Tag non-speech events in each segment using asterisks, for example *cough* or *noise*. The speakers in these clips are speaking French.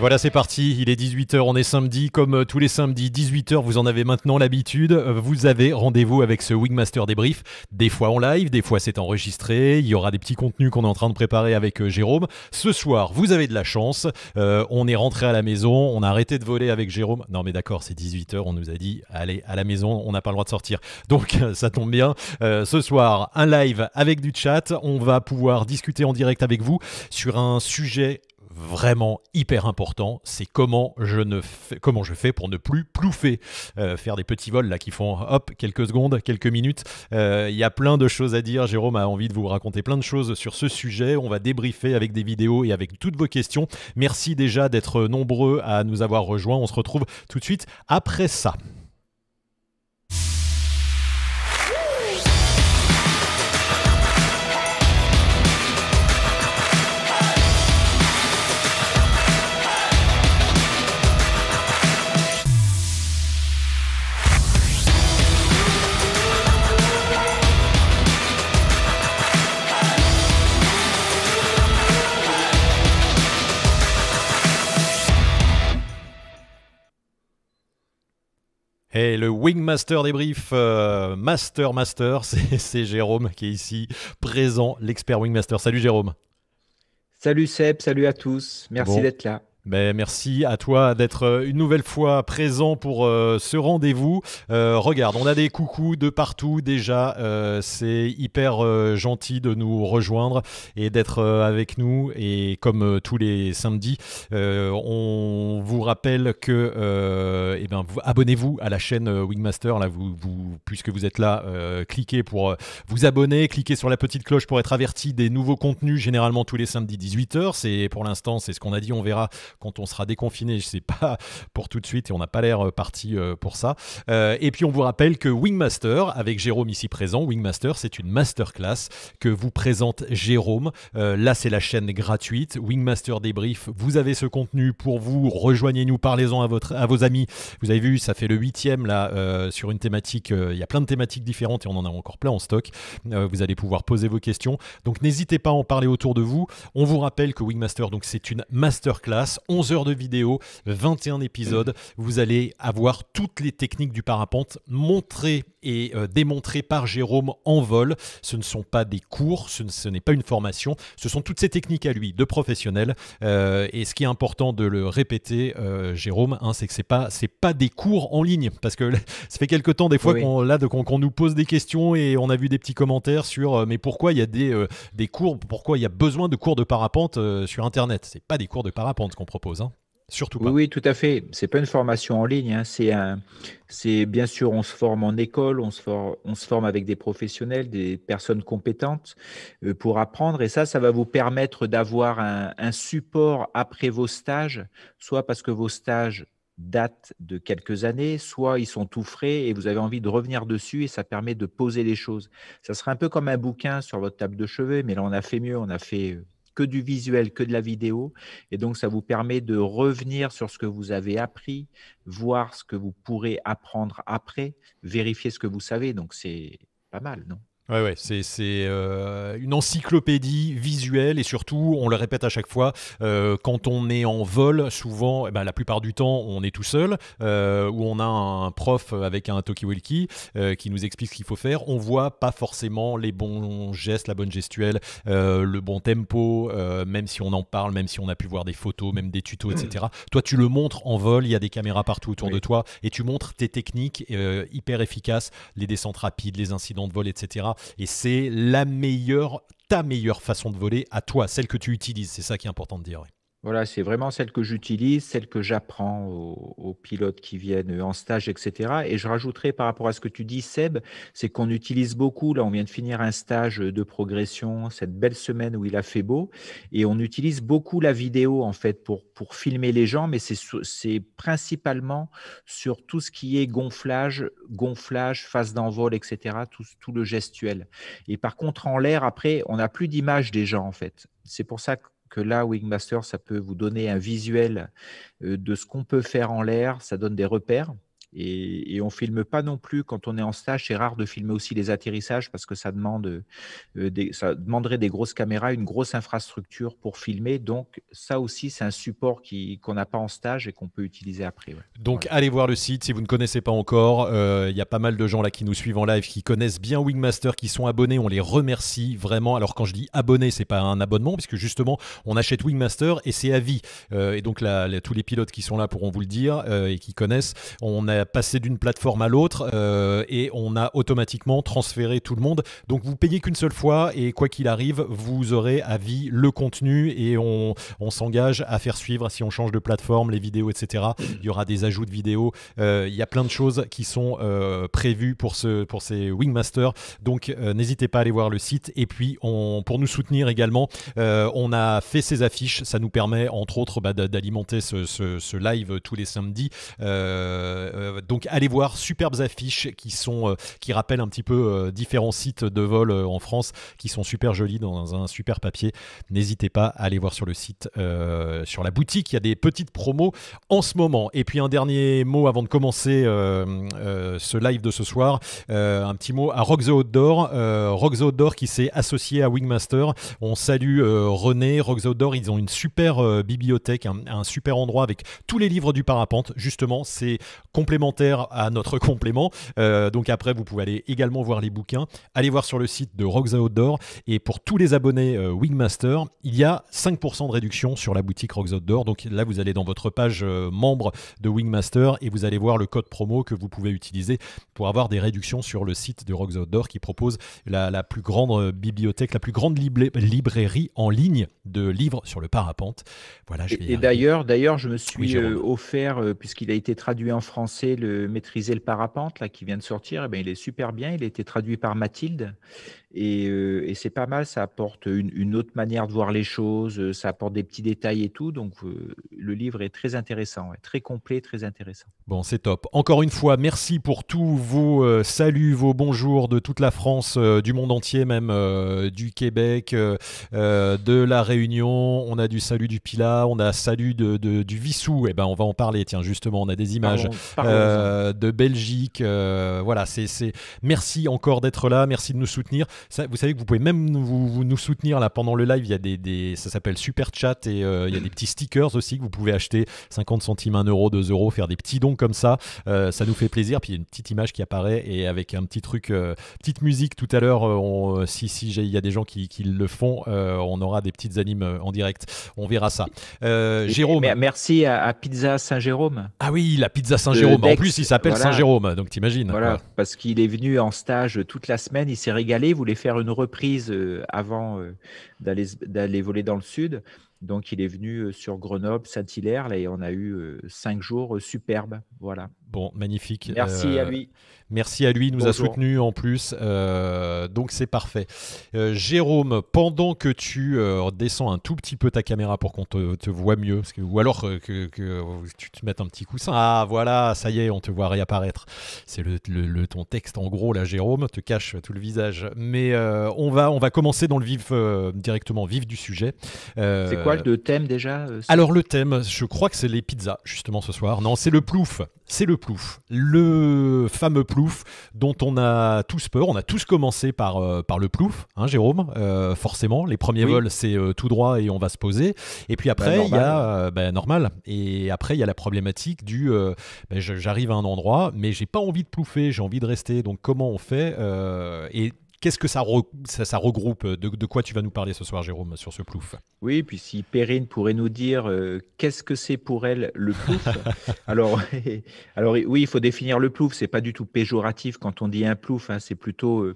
voilà, c'est parti. Il est 18h, on est samedi. Comme euh, tous les samedis, 18h, vous en avez maintenant l'habitude. Euh, vous avez rendez-vous avec ce Wingmaster débrief. Des fois en live, des fois c'est enregistré. Il y aura des petits contenus qu'on est en train de préparer avec euh, Jérôme. Ce soir, vous avez de la chance. on est rentré à la maison, on a arrêté de voler avec Jérôme. Non, mais d'accord, c'est 18h, on nous a dit, allez, à la maison, on n'a pas le droit de sortir. Donc, ça tombe bien. ce soir, un live avec du chat. On va pouvoir discuter en direct avec vous sur un sujet vraiment hyper important, c'est comment je ne fais, comment je fais pour ne plus plouffer, euh, faire des petits vols là qui font hop quelques secondes, quelques minutes. Il euh, y a plein de choses à dire. Jérôme a envie de vous raconter plein de choses sur ce sujet. On va débriefer avec des vidéos et avec toutes vos questions. Merci déjà d'être nombreux à nous avoir rejoints. On se retrouve tout de suite après ça. Et le Wingmaster débrief, euh, Master Master, *laughs* c'est Jérôme qui est ici présent, l'expert Wingmaster. Salut Jérôme. Salut Seb, salut à tous, merci d'être là. Ben, merci à toi d'être euh, une nouvelle fois présent pour euh, ce rendez-vous. Euh, regarde, on a des coucous de partout déjà. c'est hyper gentil de nous rejoindre et d'être avec nous. Et comme tous les samedis, on vous rappelle que eh ben, abonnez-vous à la chaîne Wingmaster. Là, vous, puisque vous êtes là, cliquez pour vous abonner, cliquez sur la petite cloche pour être averti des nouveaux contenus, généralement tous les samedis 18h. C'est, pour l'instant, c'est ce qu'on a dit, on verra quand on sera déconfiné. je sais pas *laughs* pour tout de suite et on n'a pas l'air euh, parti euh, pour ça. Euh, et puis on vous rappelle que Wingmaster, avec Jérôme ici présent, Wingmaster, c'est une masterclass que vous présente Jérôme. là, c'est la chaîne gratuite. Wingmaster Débrief, vous avez ce contenu pour vous. Rejoignez-nous, parlez-en à, votre, à vos amis. Vous avez vu, ça fait le huitième là sur une thématique. il y a plein de thématiques différentes et on en a encore plein en stock. vous allez pouvoir poser vos questions. Donc n'hésitez pas à en parler autour de vous. On vous rappelle que Wingmaster, donc c'est une masterclass 11 heures de vidéo, 21 épisodes. Vous allez avoir toutes les techniques du parapente montrées et euh, démontrées par Jérôme en vol. Ce ne sont pas des cours, ce, n'est pas une formation, ce sont toutes ces techniques à lui de professionnel. Euh, et ce qui est important de le répéter, euh, Jérôme, hein, c'est que ce n'est pas, pas des cours en ligne, parce que *laughs* ça fait quelques temps des fois qu'on nous pose des questions et on a vu des petits commentaires sur mais pourquoi il y a des, des cours, pourquoi il y a besoin de cours de parapente sur Internet. C'est pas des cours de parapente qu'on propose. Hein. Surtout Oui, tout à fait. C'est pas une formation en ligne. Hein. C'est c'est bien sûr, on se forme en école, on se, on se forme avec des professionnels, des personnes compétentes euh, pour apprendre. Et ça, ça va vous permettre d'avoir un, support après vos stages, soit parce que vos stages datent de quelques années, soit ils sont tout frais et vous avez envie de revenir dessus et ça permet de poser les choses. Ça serait un peu comme un bouquin sur votre table de chevet, mais là on a fait mieux, on a fait euh, que du visuel, que de la vidéo. Et donc, ça vous permet de revenir sur ce que vous avez appris, voir ce que vous pourrez apprendre après, vérifier ce que vous savez. Donc, c'est pas mal, non Ouais, ouais, c'est euh, une encyclopédie visuelle et surtout, on le répète à chaque fois, euh, quand on est en vol, souvent, eh ben, la plupart du temps, on est tout seul euh, ou on a un prof avec un talkie-walkie euh, qui nous explique ce qu'il faut faire. On voit pas forcément les bons gestes, la bonne gestuelle, euh, le bon tempo, même si on en parle, même si on a pu voir des photos, même des tutos, etc. *clears throat* toi, tu le montres en vol, il y a des caméras partout autour de toi et tu montres tes techniques hyper efficaces, les descentes rapides, les incidents de vol, etc et c'est la meilleure, ta meilleure façon de voler à toi, celle que tu utilises. C'est ça qui est important de dire. Voilà, c'est vraiment celle que j'utilise, celle que j'apprends aux, pilotes qui viennent en stage, etc. Et je rajouterai par rapport à ce que tu dis, Seb, c'est qu'on utilise beaucoup, là on vient de finir un stage de progression, cette belle semaine où il a fait beau, et on utilise beaucoup la vidéo en fait pour, pour filmer les gens, mais c'est principalement sur tout ce qui est gonflage, gonflage, phase d'envol, etc., tout, tout le gestuel. Et par contre, en l'air, après, on n'a plus d'image des gens en fait. C'est pour ça que que là, Wingmaster, ça peut vous donner un visuel euh, de ce qu'on peut faire en l'air, ça donne des repères. Et, et, on filme pas non plus quand on est en stage. C'est rare de filmer aussi les atterrissages parce que ça demande, euh, ça demanderait des grosses caméras, une grosse infrastructure pour filmer. Donc ça aussi, c'est un support qui qu'on n'a pas en stage et qu'on peut utiliser après. Donc allez voir le site si vous ne connaissez pas encore. Euh, il y a pas mal de gens là qui nous suivent en live, qui connaissent bien Wingmaster, qui sont abonnés. On les remercie vraiment. Alors quand je dis abonné, c'est pas un abonnement puisque justement on achète Wingmaster et c'est à vie. Euh, et donc tous les pilotes qui sont là pourront vous le dire et qui connaissent. On a Passer passé d'une plateforme à l'autre euh, et on a automatiquement transféré tout le monde. Donc vous payez qu'une seule fois et quoi qu'il arrive, vous aurez à vie le contenu et on, s'engage à faire suivre si on change de plateforme, les vidéos, etc. Il y aura des ajouts de vidéos. Euh, il y a plein de choses qui sont euh, prévues pour, ce, pour ces Wingmasters. Donc n'hésitez pas à aller voir le site. Et puis on, pour nous soutenir également, on a fait ces affiches. Ça nous permet entre autres bah, d'alimenter ce, live tous les samedis. Euh, donc allez voir superbes affiches qui sont euh, qui rappellent un petit peu euh, différents sites de vol en France qui sont super jolis dans un super papier. N'hésitez pas à aller voir sur le site sur la boutique, il y a des petites promos en ce moment. Et puis un dernier mot avant de commencer ce live de ce soir, un petit mot à Rock the Outdoor, Rock Outdoor qui s'est associé à Wingmaster. On salue René, Rock the Outdoor, ils ont une super bibliothèque, un, super endroit avec tous les livres du parapente. Justement, c'est complètement à notre *laughs* complément. Euh, donc après, vous pouvez aller également voir les bouquins, allez voir sur le site de Rocks Outdoor. Et pour tous les abonnés euh, Wingmaster, il y a 5% de réduction sur la boutique Rocks Outdoor. Donc là, vous allez dans votre page euh, membre de Wingmaster et vous allez voir le code promo que vous pouvez utiliser pour avoir des réductions sur le site de Rocks Outdoor qui propose la, plus grande bibliothèque, la plus grande librairie en ligne de livres sur le parapente. Voilà, je et, d'ailleurs, d'ailleurs, je me suis offert, puisqu'il a été traduit en français, le, maîtriser le parapente là, qui vient de sortir, eh ben, il est super bien. Il a été traduit par Mathilde. Et, euh, c'est pas mal. Ça apporte une, autre manière de voir les choses. Euh, ça apporte des petits détails et tout. Donc, euh, le livre est très intéressant, très complet, très intéressant. Bon, c'est top. Encore une fois, merci pour tous vos saluts, vos bonjours de toute la France, du monde entier, même du Québec, de la Réunion. On a du salut du Pila on a salut de, du Vissou. et eh ben, on va en parler. Tiens, justement, on a des images. Euh, de Belgique. Euh, voilà, c'est, merci encore d'être là, merci de nous soutenir. vous savez que vous pouvez même nous soutenir là pendant le live. Il y a des, ça s'appelle super chat et euh, il y a des petits stickers aussi que vous pouvez acheter 50 centimes, 1 euro, 2 euros, faire des petits dons comme ça. ça nous fait plaisir. Puis il y a une petite image qui apparaît et avec un petit truc, petite musique tout à l'heure. si si il y a des gens qui, qui le font, on aura des petites animes en direct. On verra ça. Jérôme, merci à Pizza Saint Jérôme. Ah oui, la pizza Saint-Jérôme. Bah, en plus, il s'appelle Saint Jérôme, donc t'imagines. Voilà, parce qu'il est venu en stage toute la semaine, il s'est régalé, voulait faire une reprise euh, avant euh, d'aller voler dans le sud. Donc, il est venu euh, sur Grenoble, Saint-Hilaire, et on a eu cinq jours superbes. Voilà. Bon, magnifique. Merci euh, à lui. Merci à lui, il nous a soutenus en plus. Euh, donc c'est parfait. Euh, Jérôme, pendant que tu descends un tout petit peu ta caméra pour qu'on te, te, voit mieux, ou alors que, tu te mettes un petit coussin. Ah voilà, ça y est, on te voit réapparaître. C'est le, ton texte en gros là, Jérôme, te cache tout le visage. Mais on, va, on va commencer dans le vif, directement vif du sujet. c'est quoi le thème déjà Alors le thème, je crois que c'est les pizzas justement ce soir. Non, c'est le plouf. C'est le plouf. Le fameux plouf dont on a tous peur. On a tous commencé par, euh, par le plouf, hein, Jérôme, euh, forcément. Les premiers vols, c'est euh, tout droit et on va se poser. Et puis après, bah, il y a bah, normal. Et après, il y a la problématique du bah, j'arrive à un endroit, mais j'ai pas envie de plouffer, j'ai envie de rester. Donc comment on fait Et Qu'est-ce que ça, ça, regroupe euh, de, quoi tu vas nous parler ce soir, Jérôme, sur ce plouf Oui, puis si Perrine pourrait nous dire euh, qu'est-ce que c'est pour elle le plouf *laughs* alors, *laughs* alors, oui, il faut définir le plouf. C'est pas du tout péjoratif quand on dit un plouf. Hein. c'est plutôt euh,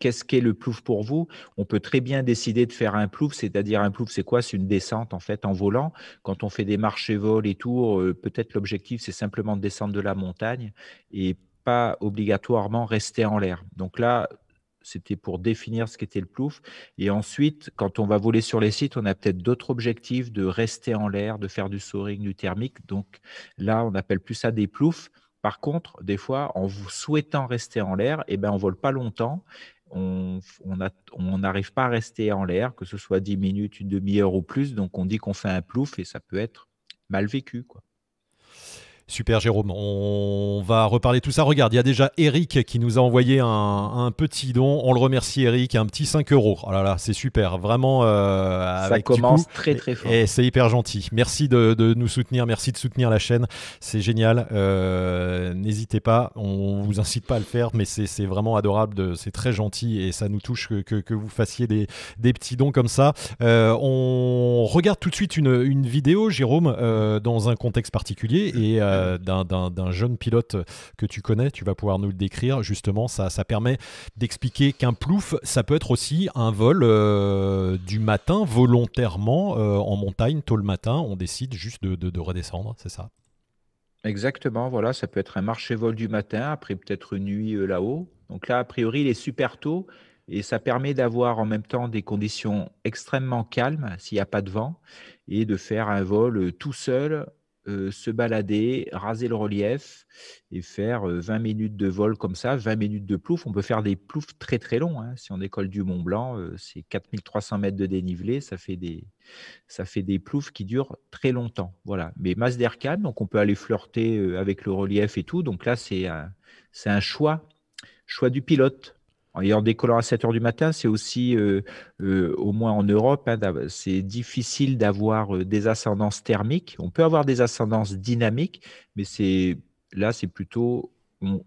qu'est-ce qu'est le plouf pour vous On peut très bien décider de faire un plouf, c'est-à-dire un plouf, c'est quoi C'est une descente en fait en volant. Quand on fait des marches vols et tours, peut-être l'objectif c'est simplement de descendre de la montagne et pas obligatoirement rester en l'air. Donc là, c'était pour définir ce qu'était le plouf. Et ensuite, quand on va voler sur les sites, on a peut-être d'autres objectifs de rester en l'air, de faire du soaring, du thermique. Donc là, on appelle plus ça des ploufs. Par contre, des fois, en vous souhaitant rester en l'air, eh ben, on ne vole pas longtemps. On n'arrive pas à rester en l'air, que ce soit 10 minutes, une demi-heure ou plus. Donc, on dit qu'on fait un plouf et ça peut être mal vécu. Quoi. Super Jérôme, on va reparler tout ça. Regarde, il y a déjà Eric qui nous a envoyé un, petit don. On le remercie Eric, un petit 5 euros. Oh c'est super, vraiment. Euh, ça commence très très fort. Et, c'est hyper gentil. Merci de, nous soutenir, merci de soutenir la chaîne, c'est génial. Euh, n'hésitez pas, on vous incite pas à le faire, mais c'est vraiment adorable, c'est très gentil et ça nous touche que, vous fassiez des, petits dons comme ça. Euh, on regarde tout de suite une, une vidéo, Jérôme, dans un contexte particulier et euh, d'un jeune pilote que tu connais, tu vas pouvoir nous le décrire. Justement, ça, permet d'expliquer qu'un plouf, ça peut être aussi un vol euh, du matin volontairement euh, en montagne, tôt le matin. On décide juste de, redescendre, c'est ça Exactement, voilà, ça peut être un marché-vol du matin, après peut-être une nuit là-haut. Donc là, a priori, il est super tôt et ça permet d'avoir en même temps des conditions extrêmement calmes s'il n'y a pas de vent et de faire un vol tout seul euh, se balader, raser le relief et faire 20 euh, minutes de vol comme ça, 20 minutes de plouf. On peut faire des ploufs très très longs. Hein. Si on décolle du Mont Blanc, euh, c'est 4300 mètres de dénivelé, ça fait, des, ça fait des ploufs qui durent très longtemps. Voilà. Mais masse calme, donc on peut aller flirter avec le relief et tout. Donc là, c'est un, un choix, choix du pilote. Et en décollant à 7 heures du matin, c'est aussi, euh, euh, au moins en Europe, hein, c'est difficile d'avoir euh, des ascendances thermiques. On peut avoir des ascendances dynamiques, mais c'est là, c'est plutôt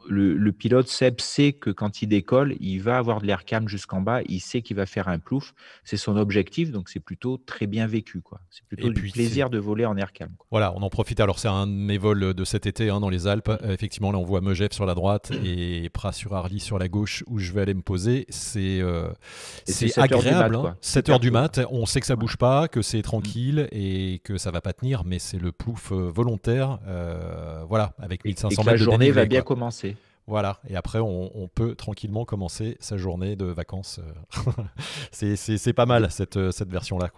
le, pilote Seb sait que quand il décolle, il va avoir de l'air calme jusqu'en bas, il sait qu'il va faire un plouf, c'est son objectif, donc c'est plutôt très bien vécu. quoi. C'est plutôt et du plaisir de voler en air calme. Voilà, on en profite. Alors c'est un de mes vols de cet été hein, dans les Alpes. Euh, effectivement, là on voit Megev sur la droite *coughs* et Pras sur Arly sur la gauche où je vais aller me poser. C'est agréable. Euh, 7 heures du mat, on sait que ça bouge pas, que c'est tranquille mm. et que ça va pas tenir, mais c'est le plouf euh, volontaire. voilà, avec 1500 mètres. La journée va bien commencer voilà, et après on, peut tranquillement commencer sa journée de vacances. Euh. *laughs* c'est pas mal cette, euh, version-là,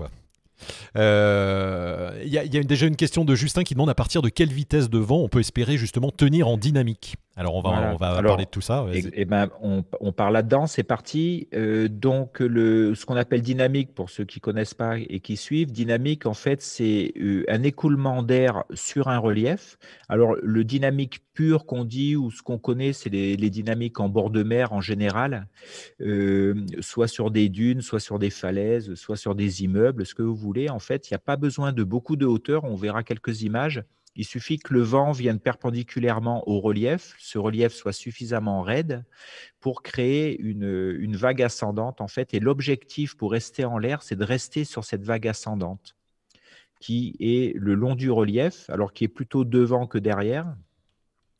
euh, Il y, a déjà une question de Justin qui demande à partir de quelle vitesse de vent on peut espérer justement tenir en dynamique. Alors on va, on va parler de tout ça. et, eh, eh ben, on, parle part là-dedans, c'est parti. donc ce qu'on appelle dynamique, pour ceux qui connaissent pas et qui suivent, dynamique en fait c'est un écoulement d'air sur un relief. Alors le dynamique qu'on dit ou ce qu'on connaît, c'est les, dynamiques en bord de mer en général, euh, soit sur des dunes, soit sur des falaises, soit sur des immeubles, ce que vous voulez. En fait, il n'y a pas besoin de beaucoup de hauteur. On verra quelques images. Il suffit que le vent vienne perpendiculairement au relief, ce relief soit suffisamment raide pour créer une, une vague ascendante en fait. Et l'objectif pour rester en l'air, c'est de rester sur cette vague ascendante qui est le long du relief, alors qui est plutôt devant que derrière,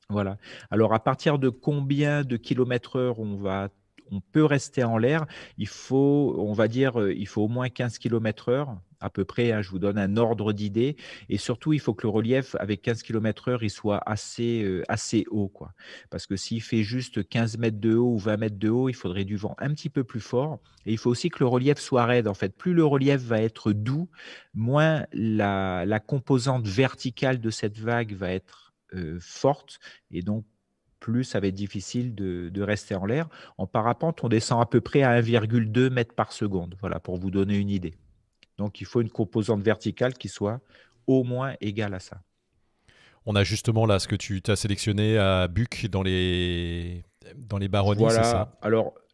voilà. Alors, à partir de combien de kilomètres heure on va on peut rester en l'air, il faut, on va dire, euh, il faut au moins 15 km heure à peu près, hein, je vous donne un ordre d'idée. Et surtout, il faut que le relief avec 15 km heure, il soit assez, euh, assez haut. Quoi. Parce que s'il fait juste 15 mètres de haut ou 20 mètres de haut, il faudrait du vent un petit peu plus fort. Et il faut aussi que le relief soit raide. En fait, plus le relief va être doux, moins la composante verticale de cette vague va être euh, forte et donc plus ça va être difficile de, rester en l'air. En parapente, on descend à peu près à 1,2 mètre par seconde, voilà, pour vous donner une idée. Donc il faut une composante verticale qui soit au moins égale à ça. On a justement là ce que tu as sélectionné à Buc dans les, dans les baronnies, c'est ça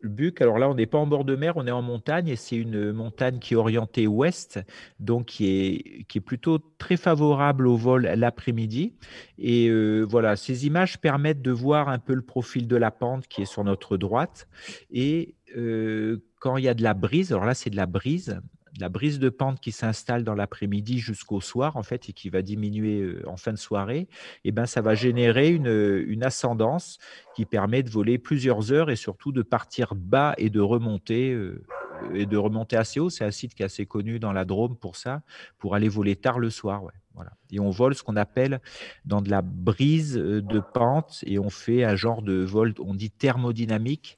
le Buc, alors là, on n'est pas en bord de mer, on est en montagne et c'est une montagne qui est orientée ouest, donc qui est, qui est plutôt très favorable au vol l'après-midi. Et euh, voilà, ces images permettent de voir un peu le profil de la pente qui est sur notre droite. Et euh, quand il y a de la brise, alors là, c'est de la brise, la brise de pente qui s'installe dans l'après-midi jusqu'au soir, en fait, et qui va diminuer euh, en fin de soirée, et eh ben, ça va générer euh, une, ascendance qui permet de voler plusieurs heures et surtout de partir bas et de remonter euh, et de remonter assez haut. C'est un site qui est assez connu dans la Drôme pour ça, pour aller voler tard le soir. Voilà. Et on vole ce qu'on appelle dans de la brise de pente et on fait un genre de vol, on dit thermodynamique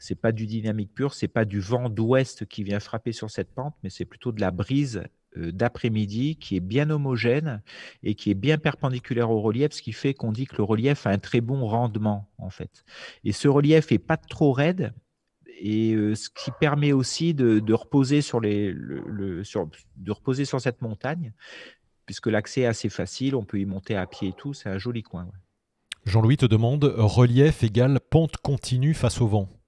c'est pas du dynamique pur, c'est pas du vent d'ouest qui vient frapper sur cette pente, mais c'est plutôt de la brise euh, d'après-midi qui est bien homogène et qui est bien perpendiculaire au relief, ce qui fait qu'on dit que le relief a un très bon rendement en fait. Et ce relief est pas trop raide et euh, ce qui permet aussi de, reposer sur les de reposer sur cette montagne puisque l'accès est assez facile, on peut y monter à pied et tout, c'est un joli coin. Jean-Louis te demande relief égale pente continue face au vent.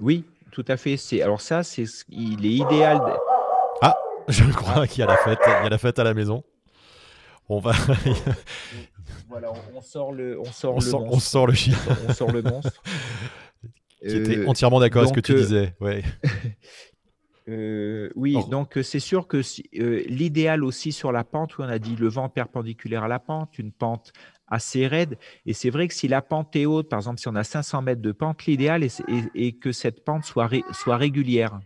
Oui, tout à fait. C'est alors ça, c'est il est idéal. Ah, je crois qu'il y a la fête, la fête à la maison. On va. *laughs* voilà, on sort le, le On sort le chien. On sort le monstre. J'étais *laughs* euh, entièrement d'accord avec ce que tu euh, disais. *laughs* Euh, oui, donc c'est sûr que l'idéal aussi sur la pente, où on a dit le vent perpendiculaire à la pente, une pente assez raide. Et c'est vrai que si la pente est haute, par exemple, si on a 500 mètres de pente, l'idéal est, que cette pente soit, soit régulière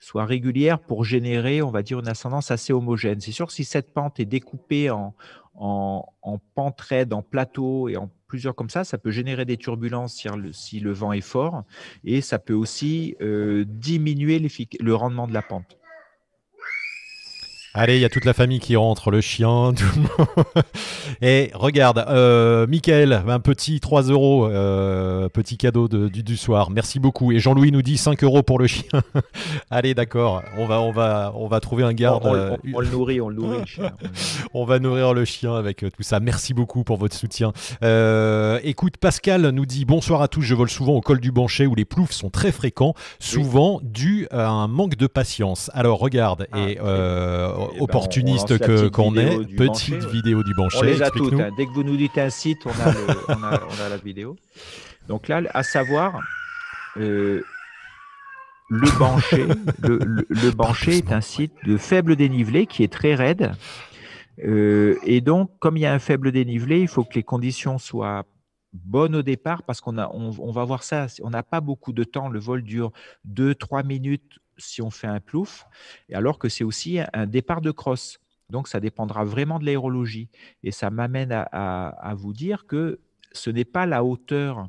soit régulière pour générer, on va dire, une ascendance assez homogène. C'est sûr, si cette pente est découpée en, en, en en plateau, et en plusieurs comme ça, ça peut générer des turbulences si le, si le vent est fort et ça peut aussi euh, diminuer le rendement de la pente. Allez, il y a toute la famille qui rentre, le chien, *laughs* tout le monde. Et regarde, euh, Michael, un petit 3 euros, euh, petit cadeau du, soir. Merci beaucoup. Et Jean-Louis nous dit 5 euros pour le chien. *laughs* Allez, d'accord, on va, on, va, on va trouver un garde. On, euh, le nourrit, on le nourrit, *laughs* on va nourrir le chien avec tout ça. Merci beaucoup pour votre soutien. écoute, Pascal nous dit bonsoir à tous. Je vole souvent au col du Banchet où les ploufs sont très fréquents, souvent dus dû à un manque de patience. Alors, regarde, ah, et. Eh ben, opportuniste qu'on est, petite vidéo du bancher, On hein. Dès que vous nous dites un site, on a, la vidéo. Donc là, à savoir, euh, le bancher, le, bancher est un site de faible dénivelé qui est très raide. Euh, et donc, comme il y a un faible dénivelé, il faut que les conditions soient bonnes au départ parce qu'on a, on, va voir ça. On n'a pas beaucoup de temps. Le vol dure 2-3 minutes si on fait un plouf, alors que c'est aussi un départ de crosse. Donc ça dépendra vraiment de l'aérologie. Et ça m'amène à, vous dire que ce n'est pas la hauteur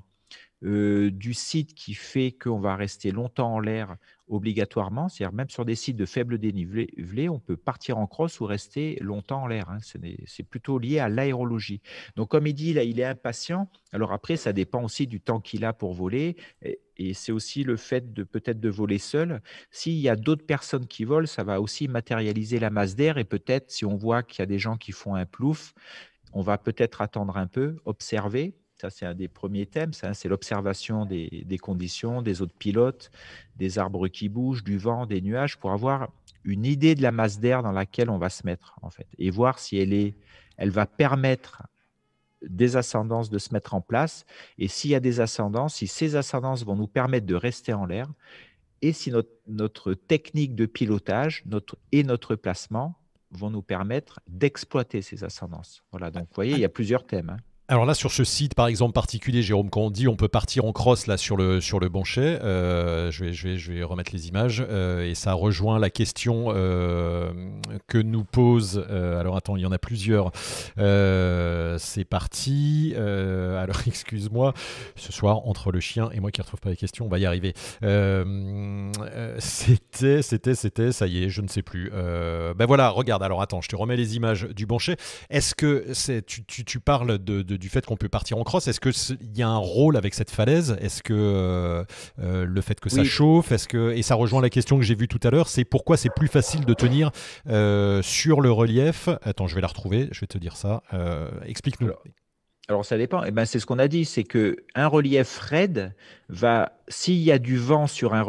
euh, du site qui fait qu'on va rester longtemps en l'air obligatoirement, c'est-à-dire même sur des sites de faible dénivelé, on peut partir en crosse ou rester longtemps en l'air. Hein. C'est plutôt lié à l'aérologie. Donc comme il dit, là, il est impatient. Alors après, ça dépend aussi du temps qu'il a pour voler. Et, et c'est aussi le fait de peut-être de voler seul. S'il y a d'autres personnes qui volent, ça va aussi matérialiser la masse d'air. Et peut-être, si on voit qu'il y a des gens qui font un plouf, on va peut-être attendre un peu, observer, c'est un des premiers thèmes, hein. c'est l'observation des, conditions, des autres pilotes, des arbres qui bougent, du vent, des nuages, pour avoir une idée de la masse d'air dans laquelle on va se mettre, en fait, et voir si elle, est, elle va permettre des ascendances de se mettre en place, et s'il y a des ascendances, si ces ascendances vont nous permettre de rester en l'air, et si notre, technique de pilotage et notre placement vont nous permettre d'exploiter ces ascendances. Voilà, donc vous voyez, il y a plusieurs thèmes. Hein. Alors là, sur ce site, par exemple, particulier, Jérôme, quand on dit on peut partir en cross là, sur, le, sur le Bonchet, euh, je, vais, je, vais, je vais remettre les images, euh, et ça rejoint la question euh, que nous pose, alors attends, il y en a plusieurs, c'est parti, alors *laughs* excuse-moi, ce soir, entre le chien et moi qui ne retrouve pas les questions, on va y arriver. c'était, c'était, c'était, ça y est, je ne sais plus. ben voilà, regarde, alors attends, je te remets les images du banchet. Est-ce que c'est, tu, tu, parles de du fait qu'on peut partir en crosse. Est-ce qu'il y a un rôle avec cette falaise Est-ce que euh, euh, le fait que ça chauffe est-ce que, Et ça rejoint la question que j'ai vue tout à l'heure, c'est pourquoi c'est plus facile de tenir euh, sur le relief Attends, je vais la retrouver, je vais te dire ça. Explique-nous. Alors, ça dépend. Et eh ben, c'est ce qu'on a dit, c'est que un relief raide va, s'il y a du vent sur un,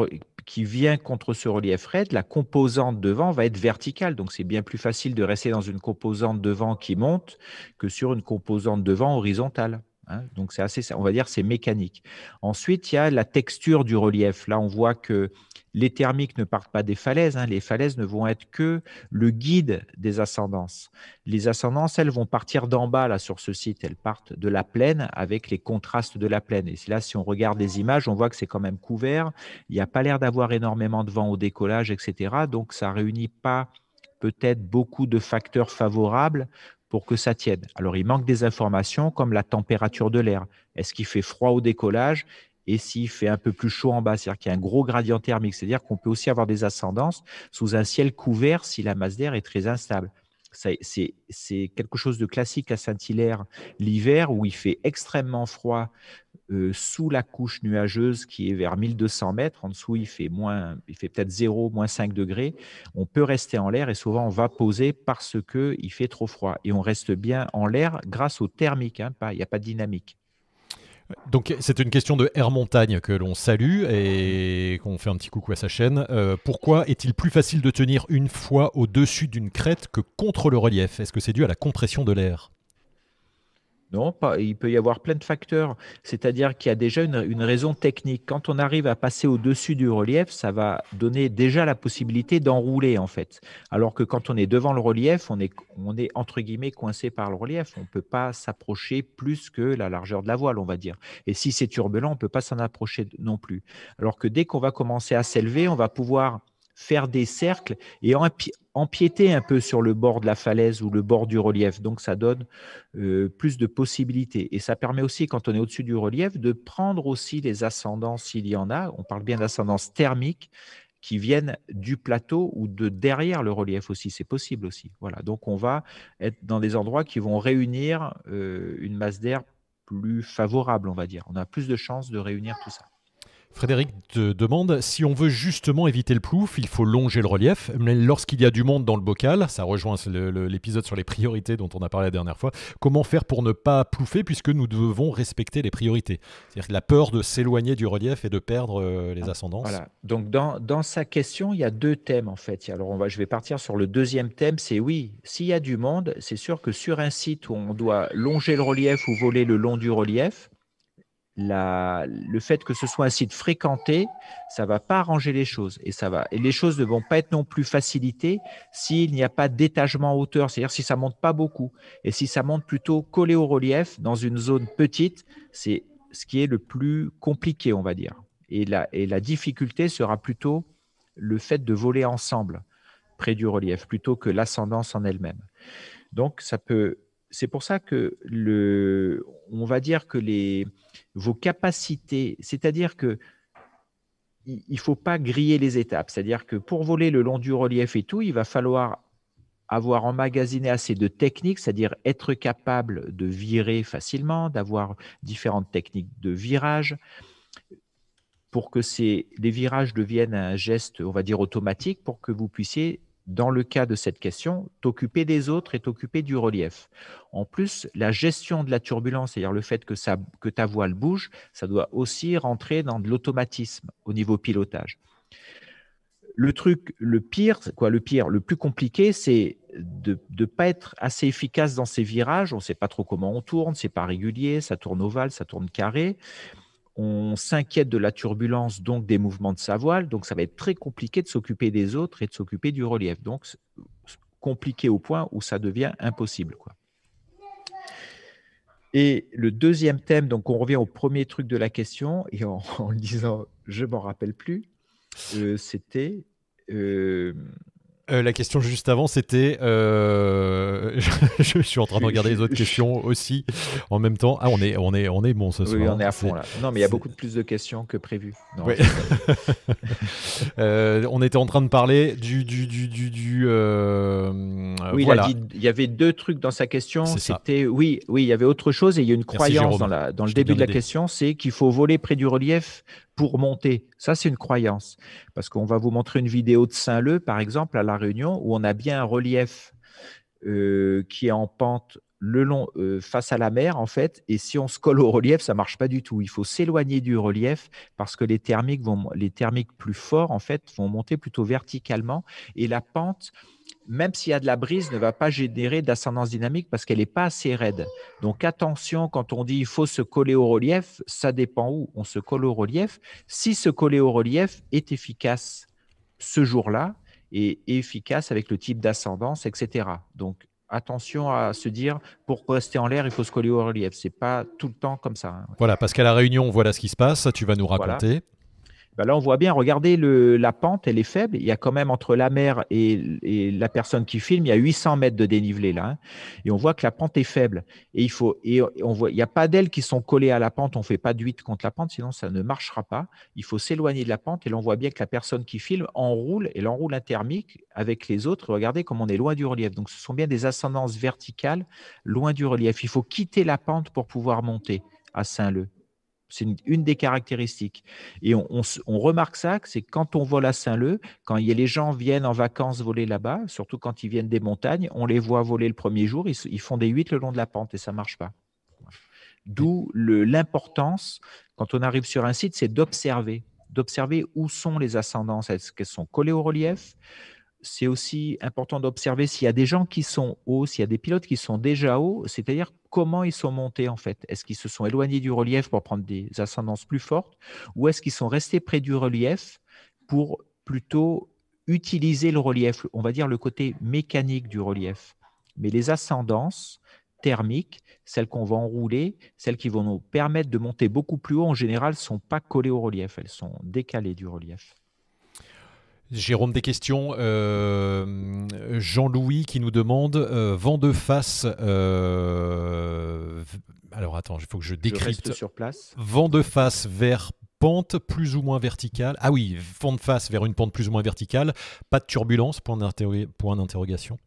qui vient contre ce relief raide, la composante devant va être verticale. Donc c'est bien plus facile de rester dans une composante devant qui monte que sur une composante devant horizontale. Hein. donc c'est assez, on va dire, c'est mécanique. Ensuite, il y a la texture du relief. Là, on voit que les thermiques ne partent pas des falaises. Hein. les falaises ne vont être que le guide des ascendances. Les ascendances, elles vont partir d'en bas là sur ce site. Elles partent de la plaine avec les contrastes de la plaine. Et là, si on regarde les images, on voit que c'est quand même couvert. Il n'y a pas l'air d'avoir énormément de vent au décollage, etc. Donc ça réunit pas peut-être beaucoup de facteurs favorables pour que ça tienne. Alors, il manque des informations comme la température de l'air. Est-ce qu'il fait froid au décollage et s'il fait un peu plus chaud en bas, c'est-à-dire qu'il y a un gros gradient thermique, c'est-à-dire qu'on peut aussi avoir des ascendances sous un ciel couvert si la masse d'air est très instable c'est quelque chose de classique à Saint-Hilaire l'hiver où il fait extrêmement froid euh, sous la couche nuageuse qui est vers 1200 mètres. En dessous, il fait, moins, il fait peut-être 0, moins 5 degrés. On peut rester en l'air et souvent on va poser parce qu'il fait trop froid. Et on reste bien en l'air grâce au thermique, hein, il n'y a pas de dynamique. Donc c'est une question de Air Montagne que l'on salue et qu'on fait un petit coucou à sa chaîne. Euh, pourquoi est-il plus facile de tenir une fois au-dessus d'une crête que contre le relief Est-ce que c'est dû à la compression de l'air non, il peut y avoir plein de facteurs. C'est-à-dire qu'il y a déjà une, raison technique. Quand on arrive à passer au-dessus du relief, ça va donner déjà la possibilité d'enrouler, en fait. Alors que quand on est devant le relief, on est, on est entre guillemets coincé par le relief. On ne peut pas s'approcher plus que la largeur de la voile, on va dire. Et si c'est turbulent, on ne peut pas s'en approcher non plus. Alors que dès qu'on va commencer à s'élever, on va pouvoir faire des cercles et empiéter un peu sur le bord de la falaise ou le bord du relief. Donc ça donne euh, plus de possibilités. Et ça permet aussi, quand on est au-dessus du relief, de prendre aussi les ascendances s'il y en a. On parle bien d'ascendances thermiques qui viennent du plateau ou de derrière le relief aussi. C'est possible aussi. Voilà. Donc on va être dans des endroits qui vont réunir euh, une masse d'air plus favorable, on va dire. On a plus de chances de réunir tout ça. Frédéric te demande si on veut justement éviter le plouf, il faut longer le relief. Mais lorsqu'il y a du monde dans le bocal, ça rejoint l'épisode sur les priorités dont on a parlé la dernière fois. Comment faire pour ne pas plouffer puisque nous devons respecter les priorités C'est-à-dire la peur de s'éloigner du relief et de perdre euh, les ah, ascendances. Donc dans, sa question, il y a deux thèmes en fait. Alors on va, je vais partir sur le deuxième thème. C'est oui, s'il y a du monde, c'est sûr que sur un site où on doit longer le relief ou voler le long du relief, le fait que ce soit un site fréquenté, ça va pas arranger les choses et ça va. Et les choses ne vont pas être non plus facilitées s'il n'y a pas d'étagement en hauteur, c'est-à-dire si ça monte pas beaucoup et si ça monte plutôt collé au relief dans une zone petite, c'est ce qui est le plus compliqué, on va dire. Et la, et la difficulté sera plutôt le fait de voler ensemble près du relief plutôt que l'ascendance en elle-même. Donc ça peut c'est pour ça que le, on va dire que les, vos capacités, c'est-à-dire que il ne faut pas griller les étapes. C'est-à-dire que pour voler le long du relief et tout, il va falloir avoir emmagasiné assez de techniques, c'est-à-dire être capable de virer facilement, d'avoir différentes techniques de virage, pour que les virages deviennent un geste, on va dire, automatique, pour que vous puissiez dans le cas de cette question, t'occuper des autres et t'occuper du relief. En plus, la gestion de la turbulence, c'est-à-dire le fait que, ta voile bouge, ça doit aussi rentrer dans de l'automatisme au niveau pilotage. Le truc, le pire, quoi, le pire, le plus compliqué, c'est de ne pas être assez efficace dans ces virages. On ne sait pas trop comment on tourne, c'est pas régulier, ça tourne ovale, ça tourne carré on s'inquiète de la turbulence, donc des mouvements de sa voile, donc ça va être très compliqué de s'occuper des autres et de s'occuper du relief. Donc compliqué au point où ça devient impossible. Quoi. Et le deuxième thème, donc on revient au premier truc de la question, et en, *laughs* disant, je m'en rappelle plus, euh, c'était euh, euh, la question juste avant, c'était. Euh, *laughs* je suis en train de regarder les autres questions aussi en même temps. Ah, on est, on est, on est bon ce soir. Oui, on est à fond là. Non, mais il y a beaucoup plus de questions que prévu. *laughs* Euh, on était en train de parler du. du, du, du, du Oui, il, a dit, il y avait deux trucs dans sa question. C'était. Oui, oui, il y avait autre chose et il y a une croyance dans, la, dans le début de la question c'est qu'il faut voler près du relief pour monter. Ça, c'est une croyance. Parce qu'on va vous montrer une vidéo de Saint-Leu, par exemple, à La Réunion, où on a bien un relief euh, qui est en pente le long, euh, face à la mer, en fait. Et si on se colle au relief, ça marche pas du tout. Il faut s'éloigner du relief parce que les thermiques, vont, les thermiques plus forts, en fait, vont monter plutôt verticalement. Et la pente même s'il y a de la brise, ne va pas générer d'ascendance dynamique parce qu'elle n'est pas assez raide. Donc attention, quand on dit il faut se coller au relief, ça dépend où on se colle au relief. Si se coller au relief est efficace ce jour-là et efficace avec le type d'ascendance, etc. Donc attention à se dire pour rester en l'air, il faut se coller au relief. C'est pas tout le temps comme ça. Hein. Voilà, parce qu'à la réunion, voilà ce qui se passe. Tu vas nous raconter. Bah, là, on voit bien, regardez, le, la pente, elle est faible. Il y a quand même entre la mer et, la personne qui filme, il y a 800 mètres de dénivelé là. Hein. Et on voit que la pente est faible. Et il faut, et on voit, il n'y a pas d'ailes qui sont collées à la pente. On ne fait pas d'huile contre la pente, sinon ça ne marchera pas. Il faut s'éloigner de la pente. Et là, on voit bien que la personne qui filme enroule et l'enroule thermique avec les autres. Regardez comme on est loin du relief. Donc, ce sont bien des ascendances verticales loin du relief. Il faut quitter la pente pour pouvoir monter à Saint-Leu. C'est une, des caractéristiques. Et on, remarque ça, c'est quand on vole à Saint-Leu, quand y les gens viennent en vacances voler là-bas, surtout quand ils viennent des montagnes, on les voit voler le premier jour, ils, font des huit le long de la pente et ça ne marche pas. D'où l'importance, quand on arrive sur un site, c'est d'observer, d'observer où sont les ascendances, est-ce qu'elles sont collées au relief c'est aussi important d'observer s'il y a des gens qui sont hauts, s'il y a des pilotes qui sont déjà hauts, c'est-à-dire comment ils sont montés en fait. Est-ce qu'ils se sont éloignés du relief pour prendre des ascendances plus fortes ou est-ce qu'ils sont restés près du relief pour plutôt utiliser le relief, on va dire le côté mécanique du relief. Mais les ascendances thermiques, celles qu'on va enrouler, celles qui vont nous permettre de monter beaucoup plus haut, en général, ne sont pas collées au relief, elles sont décalées du relief. Jérôme, des questions. Euh, Jean-Louis qui nous demande euh, vent de face. Euh, alors attends, il faut que je décrypte. Vent de face vers pente plus ou moins verticale. Ah oui, vent de face vers une pente plus ou moins verticale. Pas de turbulence, point d'interrogation.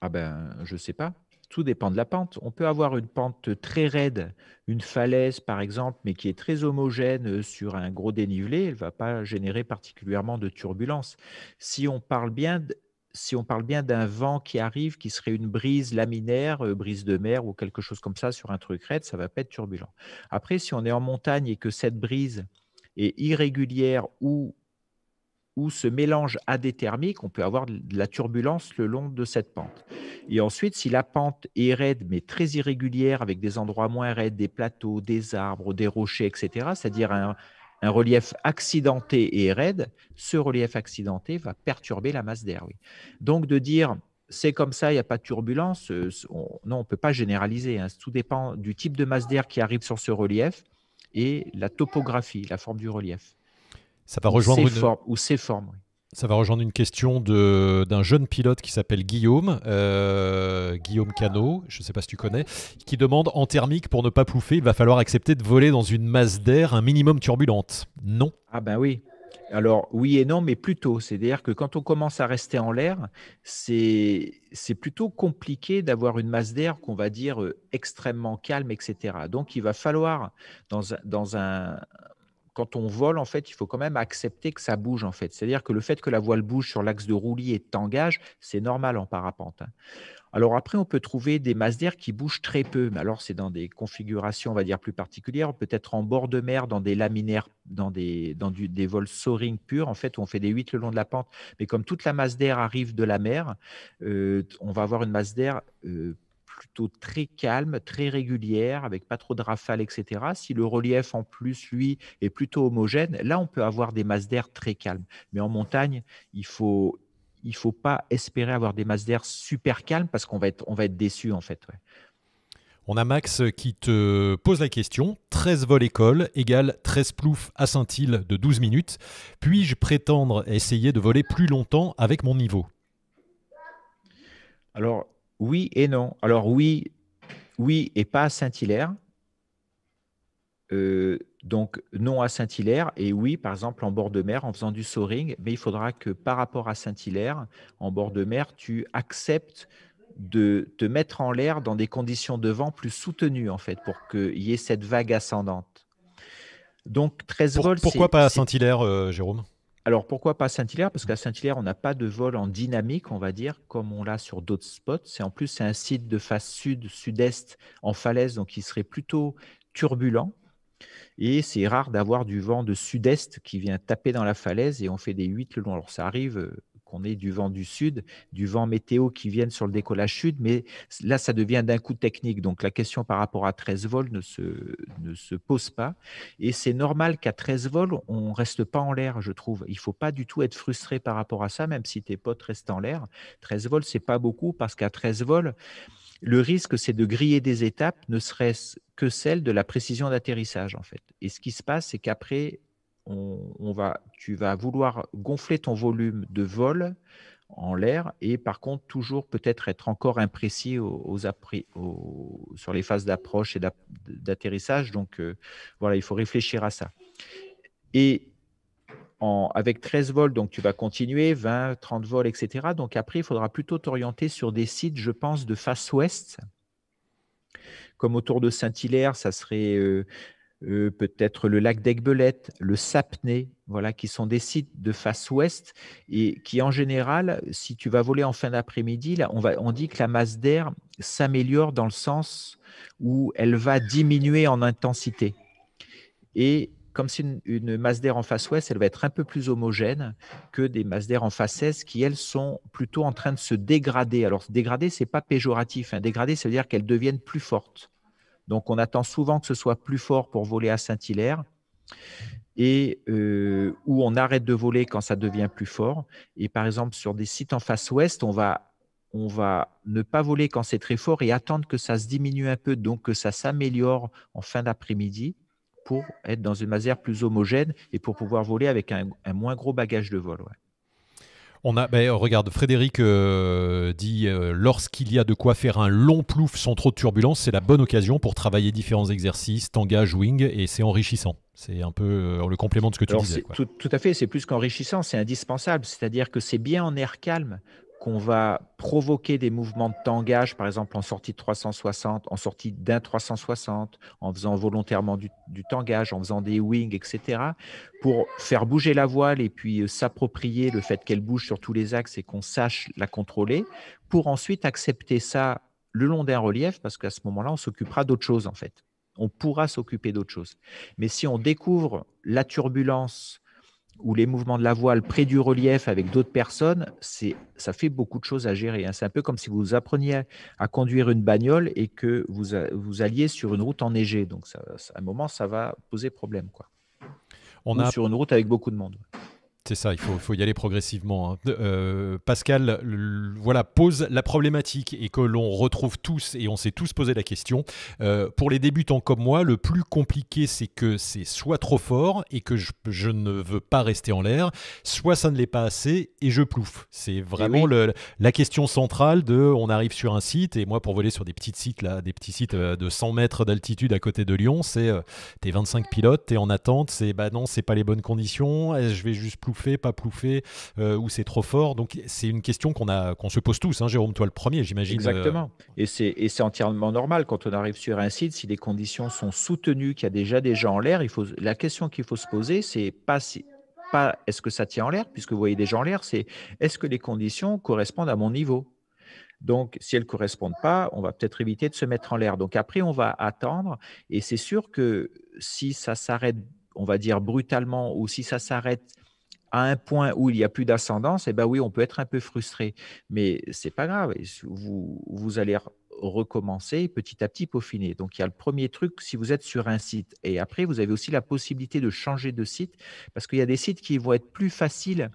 Ah ben, je sais pas. Tout dépend de la pente. On peut avoir une pente très raide, une falaise par exemple, mais qui est très homogène euh, sur un gros dénivelé, elle ne va pas générer particulièrement de turbulence. Si on parle bien si on parle bien d'un vent qui arrive, qui serait une brise laminaire, euh, brise de mer ou quelque chose comme ça sur un truc raide, ça va pas être turbulent. Après, si on est en montagne et que cette brise est irrégulière ou où se mélange thermiques, on peut avoir de la turbulence le long de cette pente. Et ensuite, si la pente est raide mais très irrégulière, avec des endroits moins raides, des plateaux, des arbres, des rochers, etc., c'est-à-dire un, relief accidenté et raide, ce relief accidenté va perturber la masse d'air. Oui. Donc de dire c'est comme ça, il n'y a pas de turbulence, euh, non, on ne peut pas généraliser. Hein. Tout dépend du type de masse d'air qui arrive sur ce relief et la topographie, la forme du relief. Ça va rejoindre une... Forme, ou Ça va rejoindre une question d'un jeune pilote qui s'appelle Guillaume, euh, Guillaume Cano, je ne sais pas si tu connais, qui demande en thermique pour ne pas pouffer, il va falloir accepter de voler dans une masse d'air un minimum turbulente. Non Ah ben oui. Alors oui et non, mais plutôt. C'est-à-dire que quand on commence à rester en l'air, c'est plutôt compliqué d'avoir une masse d'air qu'on va dire euh, extrêmement calme, etc. Donc il va falloir, dans, dans un, quand on vole, en fait, il faut quand même accepter que ça bouge, en fait. C'est-à-dire que le fait que la voile bouge sur l'axe de roulis et tangage, c'est normal en parapente. Hein. Alors après, on peut trouver des masses d'air qui bougent très peu, mais alors c'est dans des configurations, on va dire, plus particulières, peut-être en bord de mer, dans des laminaires, dans des, des vols soaring purs, en fait, où on fait des 8 le long de la pente. Mais comme toute la masse d'air arrive de la mer, euh, on va avoir une masse d'air... Euh, plutôt très calme, très régulière, avec pas trop de rafales, etc. Si le relief en plus, lui, est plutôt homogène, là, on peut avoir des masses d'air très calmes. Mais en montagne, il faut, il faut pas espérer avoir des masses d'air super calmes parce qu'on va être, on être déçu en fait. On a Max qui te pose la question. 13 vols école égale 13 ploufs à saint il de 12 minutes. Puis-je prétendre essayer de voler plus longtemps avec mon niveau Alors, oui et non. Alors oui, oui et pas à Saint-Hilaire. Euh, donc non à Saint-Hilaire et oui, par exemple, en bord de mer, en faisant du soaring, mais il faudra que par rapport à Saint-Hilaire, en bord de mer, tu acceptes de te mettre en l'air dans des conditions de vent plus soutenues, en fait, pour qu'il y ait cette vague ascendante. Donc très heureux Pourquoi pas à Saint-Hilaire, euh, Jérôme alors pourquoi pas Saint-Hilaire Parce mmh. qu'à Saint-Hilaire, on n'a pas de vol en dynamique, on va dire, comme on l'a sur d'autres spots. C'est en plus c'est un site de face sud, sud-est, en falaise, donc il serait plutôt turbulent. Et c'est rare d'avoir du vent de sud-est qui vient taper dans la falaise et on fait des huit le long. Alors ça arrive euh, qu'on ait du vent du sud, du vent météo qui vienne sur le décollage sud, mais là, ça devient d'un coup technique. Donc la question par rapport à 13 vols ne se, ne se pose pas. Et c'est normal qu'à 13 vols, on reste pas en l'air, je trouve. Il faut pas du tout être frustré par rapport à ça, même si tes potes restent en l'air. 13 vols, c'est pas beaucoup parce qu'à 13 vols, le risque, c'est de griller des étapes, ne serait-ce que celle de la précision d'atterrissage, en fait. Et ce qui se passe, c'est qu'après on, va, tu vas vouloir gonfler ton volume de vol en l'air et par contre toujours peut-être être encore imprécis aux, sur les phases d'approche et d'atterrissage. Donc euh, voilà, il faut réfléchir à ça. Et avec 13 vols, donc tu vas continuer, 20, 30 vols, etc. Donc après, il faudra plutôt t'orienter sur des sites, je pense, de face ouest, comme autour de Saint-Hilaire, ça serait euh, euh, peut-être le lac d'Aigbelette, le Sapné, voilà, qui sont des sites de face ouest et qui, en général, si tu vas voler en fin d'après-midi, on, on dit que la masse d'air s'améliore dans le sens où elle va diminuer en intensité. Et comme c'est une, masse d'air en face ouest, elle va être un peu plus homogène que des masses d'air en face est qui, elles, sont plutôt en train de se dégrader. Alors, se dégrader, ce n'est pas péjoratif. Hein. Dégrader, ça veut dire qu'elles deviennent plus fortes. Donc, on attend souvent que ce soit plus fort pour voler à Saint-Hilaire et euh, où on arrête de voler quand ça devient plus fort. Et par exemple, sur des sites en face ouest, on va, on va ne pas voler quand c'est très fort et attendre que ça se diminue un peu, donc que ça s'améliore en fin d'après-midi pour être dans une masère plus homogène et pour pouvoir voler avec un, moins gros bagage de vol. On a, ben, regarde, Frédéric euh, dit euh, lorsqu'il y a de quoi faire un long plouf sans trop de turbulence, c'est la bonne occasion pour travailler différents exercices, tanga, wing, et c'est enrichissant. C'est un peu euh, le complément de ce que tu disais. tout, à fait, c'est plus qu'enrichissant, c'est indispensable. C'est-à-dire que c'est bien en air calme qu'on va provoquer des mouvements de tangage, par exemple en sortie de 360, en sortie d'un 360, en faisant volontairement du, tangage, en faisant des wings, etc., pour faire bouger la voile et puis euh, s'approprier le fait qu'elle bouge sur tous les axes et qu'on sache la contrôler, pour ensuite accepter ça le long d'un relief, parce qu'à ce moment-là, on s'occupera d'autre chose en fait. On pourra s'occuper d'autre chose. Mais si on découvre la turbulence, ou les mouvements de la voile près du relief avec d'autres personnes, c'est, ça fait beaucoup de choses à gérer. Hein. C'est un peu comme si vous appreniez à conduire une bagnole et que vous, alliez sur une route enneigée. Donc, à un moment, ça va poser problème. Quoi. On a... sur une route avec beaucoup de monde. C'est ça, il faut, faut, y aller progressivement. Hein. Euh, Pascal, voilà, pose la problématique et que l'on retrouve tous et on s'est tous posé la question. Euh, pour les débutants comme moi, le plus compliqué, c'est que c'est soit trop fort et que je, ne veux pas rester en l'air, soit ça ne l'est pas assez et je plouffe. C'est vraiment eh le, la question centrale de on arrive sur un site et moi pour voler sur des petits sites là, des petits sites euh, de 100 mètres d'altitude à côté de Lyon, c'est t'es 25 pilotes, t'es en attente, c'est bah non, c'est pas les bonnes conditions, je vais juste plouffer ploufé, pas ploufé, euh, ou c'est trop fort. Donc c'est une question qu'on a, qu'on se pose tous. Hein, Jérôme, toi le premier, j'imagine. Euh. Exactement. Et c'est et c'est entièrement normal quand on arrive sur un site, si les conditions sont soutenues, qu'il y a déjà des gens en l'air, il faut la question qu'il faut se poser, c'est pas si pas est-ce que ça tient en l'air, puisque vous voyez des gens en l'air, c'est est-ce que les conditions correspondent à mon niveau donc, si elles ne correspondent pas, on va peut-être éviter de se mettre en l'air. Donc, après, on va attendre. Et c'est sûr que si ça s'arrête, on va dire brutalement, ou si ça s'arrête à un point où il n'y a plus d'ascendance, eh bien oui, on peut être un peu frustré, mais c'est pas grave. Vous, vous allez recommencer petit à petit peaufiner. Donc il y a le premier truc si vous êtes sur un site et après vous avez aussi la possibilité de changer de site parce qu'il y a des sites qui vont être plus faciles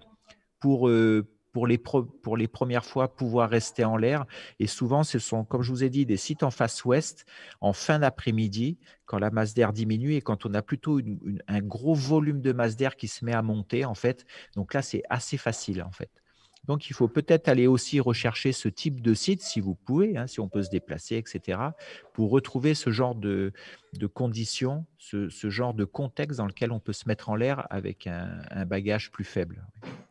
pour euh, pour les, pour les premières fois pouvoir rester en l'air. Et souvent, ce sont, comme je vous ai dit, des sites en face ouest, en fin d'après-midi, quand la masse d'air diminue et quand on a plutôt un gros volume de masse d'air qui se met à monter, en fait. Donc là, c'est assez facile, en fait. Donc, il faut peut-être aller aussi rechercher ce type de site, si vous pouvez, hein, si on peut se déplacer, etc., pour retrouver ce genre de, de conditions, ce, genre de contexte dans lequel on peut se mettre en l'air avec un, bagage plus faible.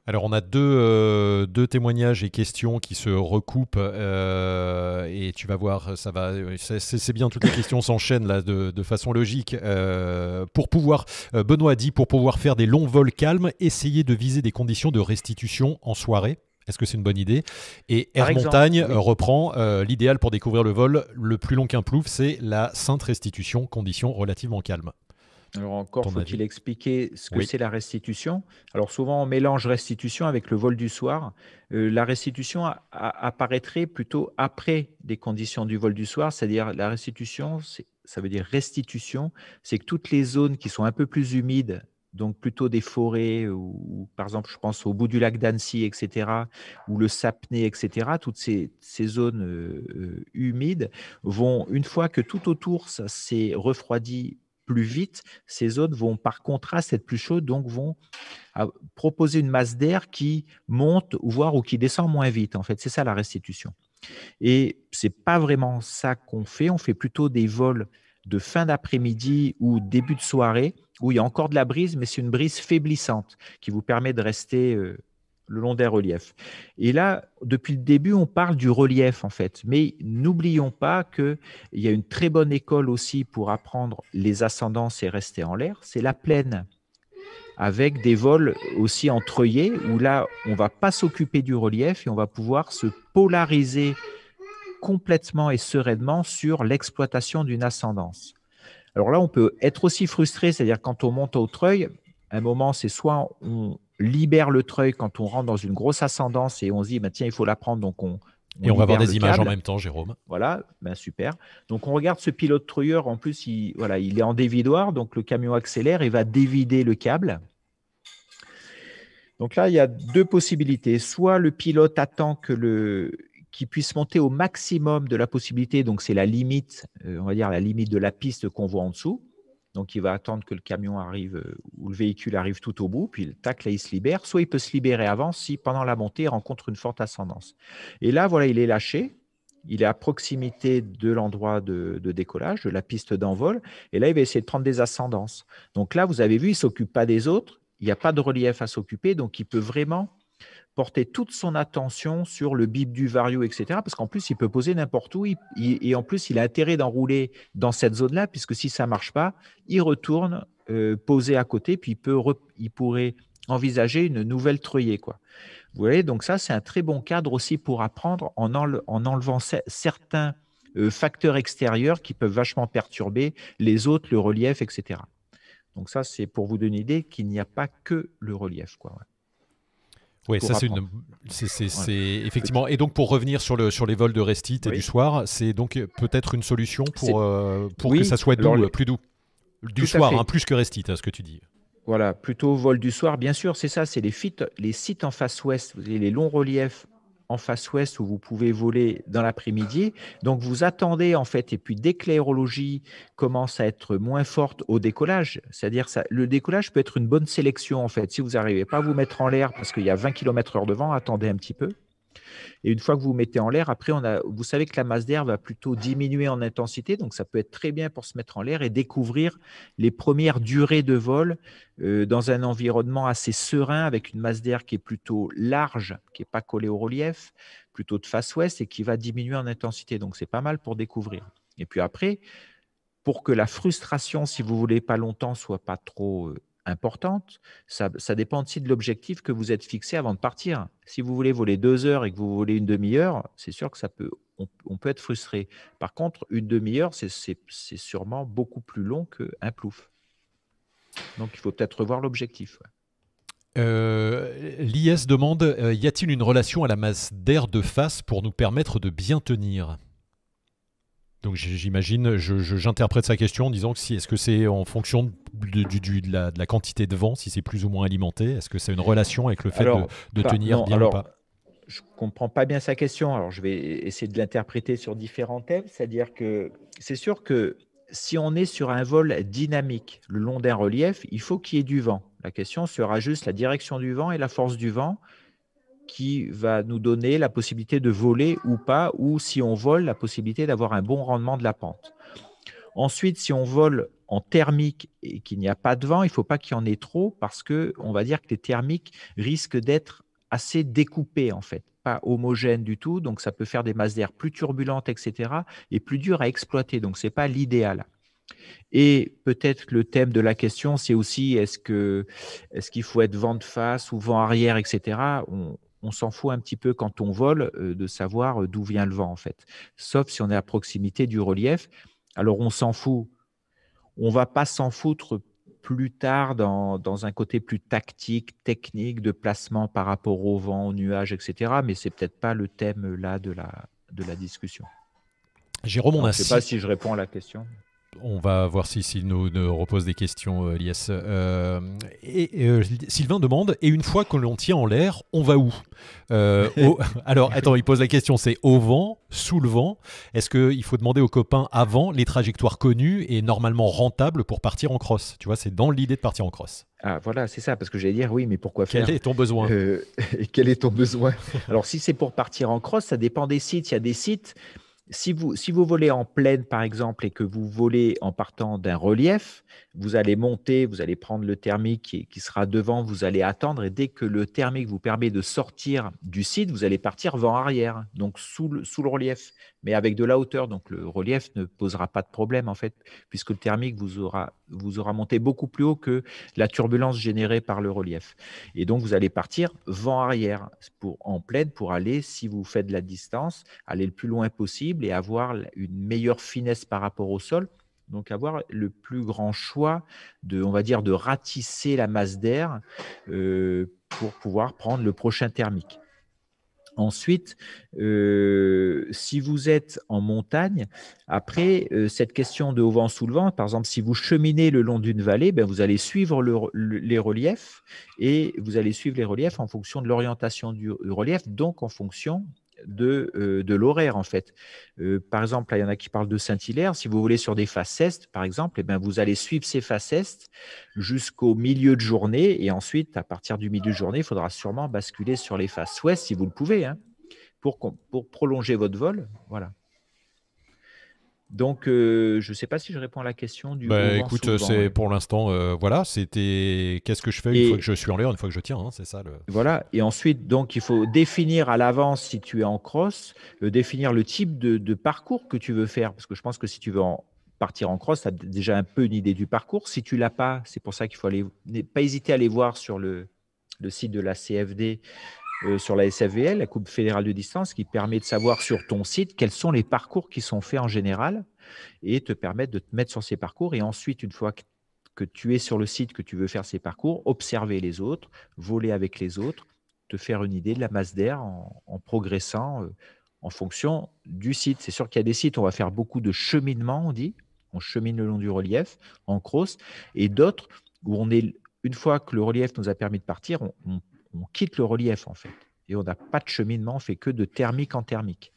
Alors on a deux, euh, deux témoignages et questions qui se recoupent euh, et tu vas voir, ça va, c'est bien, toutes les questions *laughs* s'enchaînent là de, de, façon logique. Euh, pour pouvoir, Benoît a dit, pour pouvoir faire des longs vols calmes, essayer de viser des conditions de restitution en soirée. Est-ce que c'est une bonne idée Et Air Montagne euh, reprend euh, l'idéal pour découvrir le vol le plus long qu'un plouf, c'est la sainte restitution, condition relativement calme. Alors encore faut-il expliquer ce que c'est la restitution. Alors souvent on mélange restitution avec le vol du soir. Euh, la restitution apparaîtrait plutôt après les conditions du vol du soir, c'est-à-dire la restitution, ça veut dire restitution, c'est que toutes les zones qui sont un peu plus humides donc plutôt des forêts, ou par exemple, je pense au bout du lac d'Annecy, etc., ou le Sapné, etc., toutes ces, zones euh, euh, humides vont, une fois que tout autour ça s'est refroidi plus vite, ces zones vont par contraste être plus chaudes, donc vont ah, proposer une masse d'air qui monte, voire ou qui descend moins vite. En fait, c'est ça la restitution. Et c'est pas vraiment ça qu'on fait, on fait plutôt des vols de fin d'après-midi ou début de soirée où il y a encore de la brise, mais c'est une brise faiblissante qui vous permet de rester euh, le long des reliefs. Et là, depuis le début, on parle du relief en fait, mais n'oublions pas qu'il y a une très bonne école aussi pour apprendre les ascendances et rester en l'air, c'est la plaine avec des vols aussi entreuillés, où là, on ne va pas s'occuper du relief et on va pouvoir se polariser complètement et sereinement sur l'exploitation d'une ascendance. Alors là, on peut être aussi frustré, c'est-à-dire quand on monte au treuil, à un moment, c'est soit on libère le treuil quand on rentre dans une grosse ascendance et on se dit, bah, tiens, il faut la prendre, donc on, et on va avoir des images en même temps, Jérôme. Voilà, ben super. Donc on regarde ce pilote truyeur. En plus, il, voilà, il est en dévidoir, donc le camion accélère et va dévider le câble. Donc là, il y a deux possibilités. Soit le pilote attend que le, qui puisse monter au maximum de la possibilité. Donc, c'est la limite, euh, on va dire la limite de la piste qu'on voit en dessous. Donc, il va attendre que le camion arrive euh, ou le véhicule arrive tout au bout, puis tac, là, il se libère. Soit il peut se libérer avant si, pendant la montée, il rencontre une forte ascendance. Et là, voilà, il est lâché. Il est à proximité de l'endroit de, de, décollage, de la piste d'envol. Et là, il va essayer de prendre des ascendances. Donc là, vous avez vu, il ne s'occupe pas des autres. Il n'y a pas de relief à s'occuper. Donc, il peut vraiment porter toute son attention sur le bip du vario, etc. Parce qu'en plus, il peut poser n'importe où. et en plus, il a intérêt d'enrouler dans cette zone-là, puisque si ça ne marche pas, il retourne euh, poser à côté, puis il, peut, il pourrait envisager une nouvelle treuillée. Quoi. Vous voyez, donc ça, c'est un très bon cadre aussi pour apprendre en, enlevant certains euh, facteurs extérieurs qui peuvent vachement perturber les autres, le relief, etc. Donc ça, c'est pour vous donner l'idée qu'il n'y a pas que le relief. Quoi, oui, ça c'est une... effectivement. Et donc pour revenir sur, les vols de Restit et du soir, c'est donc peut-être une solution pour, euh, que ça soit doux, plus doux. Du soir, hein, plus que Restit, hein, ce que tu dis. Voilà, plutôt vol du soir, bien sûr, c'est ça, c'est les, les, sites en face ouest, vous avez les longs reliefs en face ouest où vous pouvez voler dans l'après-midi. Donc vous attendez en fait, et puis dès que l'aérologie commence à être moins forte au décollage, c'est-à-dire ça, le décollage peut être une bonne sélection en fait. Si vous n'arrivez pas à vous mettre en l'air parce qu'il y a 20 km/h devant, attendez un petit peu. Et une fois que vous, vous mettez en l'air, après, on a, vous savez que la masse d'air va plutôt diminuer en intensité, donc ça peut être très bien pour se mettre en l'air et découvrir les premières durées de vol euh, dans un environnement assez serein, avec une masse d'air qui est plutôt large, qui n'est pas collée au relief, plutôt de face ouest et qui va diminuer en intensité. Donc c'est pas mal pour découvrir. Et puis après, pour que la frustration, si vous voulez, pas longtemps, soit pas trop euh, importante. Ça, dépend aussi de l'objectif que vous êtes fixé avant de partir. Si vous voulez voler deux heures et que vous voulez une demi-heure, c'est sûr que ça peut, on, peut être frustré. Par contre, une demi-heure, c'est sûrement beaucoup plus long qu'un plouf. Donc, il faut peut-être revoir l'objectif. L'IS euh, demande euh, y a-t-il une relation à la masse d'air de face pour nous permettre de bien tenir donc j'imagine, j'interprète sa question en disant que si, est-ce que c'est en fonction de, du, de, la, de, la, quantité de vent, si c'est plus ou moins alimenté, est-ce que c'est une relation avec le fait de, tenir bien ou pas Je comprends pas bien sa question, alors je vais essayer de l'interpréter sur différents thèmes, c'est-à-dire que c'est sûr que si on est sur un vol dynamique le long d'un relief, il faut qu'il y ait du vent. La question sera juste la direction du vent et la force du vent qui va nous donner la possibilité de voler ou pas, ou si on vole, la possibilité d'avoir un bon rendement de la pente. Ensuite, si on vole en thermique et qu'il n'y a pas de vent, il ne faut pas qu'il y en ait trop parce que on va dire que les thermiques risquent d'être assez découpés en fait, pas homogènes du tout, donc ça peut faire des masses d'air plus turbulentes, etc., et plus dures à exploiter. Donc ce n'est pas l'idéal. Et peut-être le thème de la question, c'est aussi est-ce que est-ce qu'il faut être vent de face ou vent arrière, etc on s'en fout un petit peu quand on vole euh, de savoir euh, d'où vient le vent, en fait. Sauf si on est à proximité du relief. Alors, on s'en fout. On va pas s'en foutre plus tard dans, un côté plus tactique, technique, de placement par rapport au vent, aux nuages, etc. Mais c'est peut-être pas le thème là de la, de la discussion. Jérôme, on Je ne sais pas si je réponds à la question on va voir si Sylvain nous repose des questions, euh, Elias. Euh, et, euh, Sylvain demande Et une fois que l'on tient en l'air, on va où *laughs* Alors, attends, il pose la question c'est au vent, sous le vent Est-ce qu'il faut demander aux copains avant les trajectoires connues et normalement rentables pour partir en crosse Tu vois, c'est dans l'idée de partir en crosse. Ah, voilà, c'est ça, parce que j'allais dire oui, mais pourquoi faire *laughs* Quel est ton besoin Quel est ton besoin Alors, si c'est pour partir en crosse, ça dépend des sites. Il y a des sites si vous, si vous volez en plaine, par exemple, et que vous volez en partant d'un relief, vous allez monter, vous allez prendre le thermique qui, sera devant, vous allez attendre, et dès que le thermique vous permet de sortir du site, vous allez partir vent arrière, donc sous le, relief, mais avec de la hauteur. Donc le relief ne posera pas de problème, en fait, puisque le thermique vous aura, vous aura monté beaucoup plus haut que la turbulence générée par le relief. Et donc vous allez partir vent arrière pour, en pleine pour aller, si vous faites de la distance, aller le plus loin possible et avoir une meilleure finesse par rapport au sol donc avoir le plus grand choix de, on va dire, de ratisser la masse d'air euh, pour pouvoir prendre le prochain thermique. Ensuite, euh, si vous êtes en montagne, après euh, cette question de haut vent sous le vent, par exemple, si vous cheminez le long d'une vallée, ben, vous allez suivre les reliefs et vous allez suivre les reliefs en fonction de l'orientation du relief, donc en fonction de, euh, de l'horaire, en fait. Euh, par exemple, il y en a qui parlent de Saint-Hilaire. Si vous voulez sur des faces est, par exemple, eh bien, vous allez suivre ces faces est jusqu'au milieu de journée. Et ensuite, à partir du milieu de journée, il faudra sûrement basculer sur les faces ouest, si vous le pouvez, hein, pour, pour prolonger votre vol. Voilà. Donc, euh, je ne sais pas si je réponds à la question du. Bah, écoute, c'est pour l'instant, euh, voilà, c'était qu'est-ce que je fais une fois que je suis en l'air, une fois que je tiens, hein, c'est ça. Le... Voilà, et ensuite, donc, il faut définir à l'avance si tu es en cross, euh, définir le type de, parcours que tu veux faire, parce que je pense que si tu veux en partir en cross, tu as déjà un peu une idée du parcours. Si tu l'as pas, c'est pour ça qu'il faut aller, pas hésiter à aller voir sur le site de la CFD euh, sur la SFVL, la Coupe fédérale de distance, qui permet de savoir sur ton site quels sont les parcours qui sont faits en général et te permettre de te mettre sur ces parcours. Et ensuite, une fois que tu es sur le site, que tu veux faire ces parcours, observer les autres, voler avec les autres, te faire une idée de la masse d'air en, progressant euh, en fonction du site. C'est sûr qu'il y a des sites où on va faire beaucoup de cheminement, on dit, on chemine le long du relief en cross, et d'autres où on est, une fois que le relief nous a permis de partir, on on quitte le relief en fait. Et on n'a pas de cheminement, on fait que de thermique en thermique.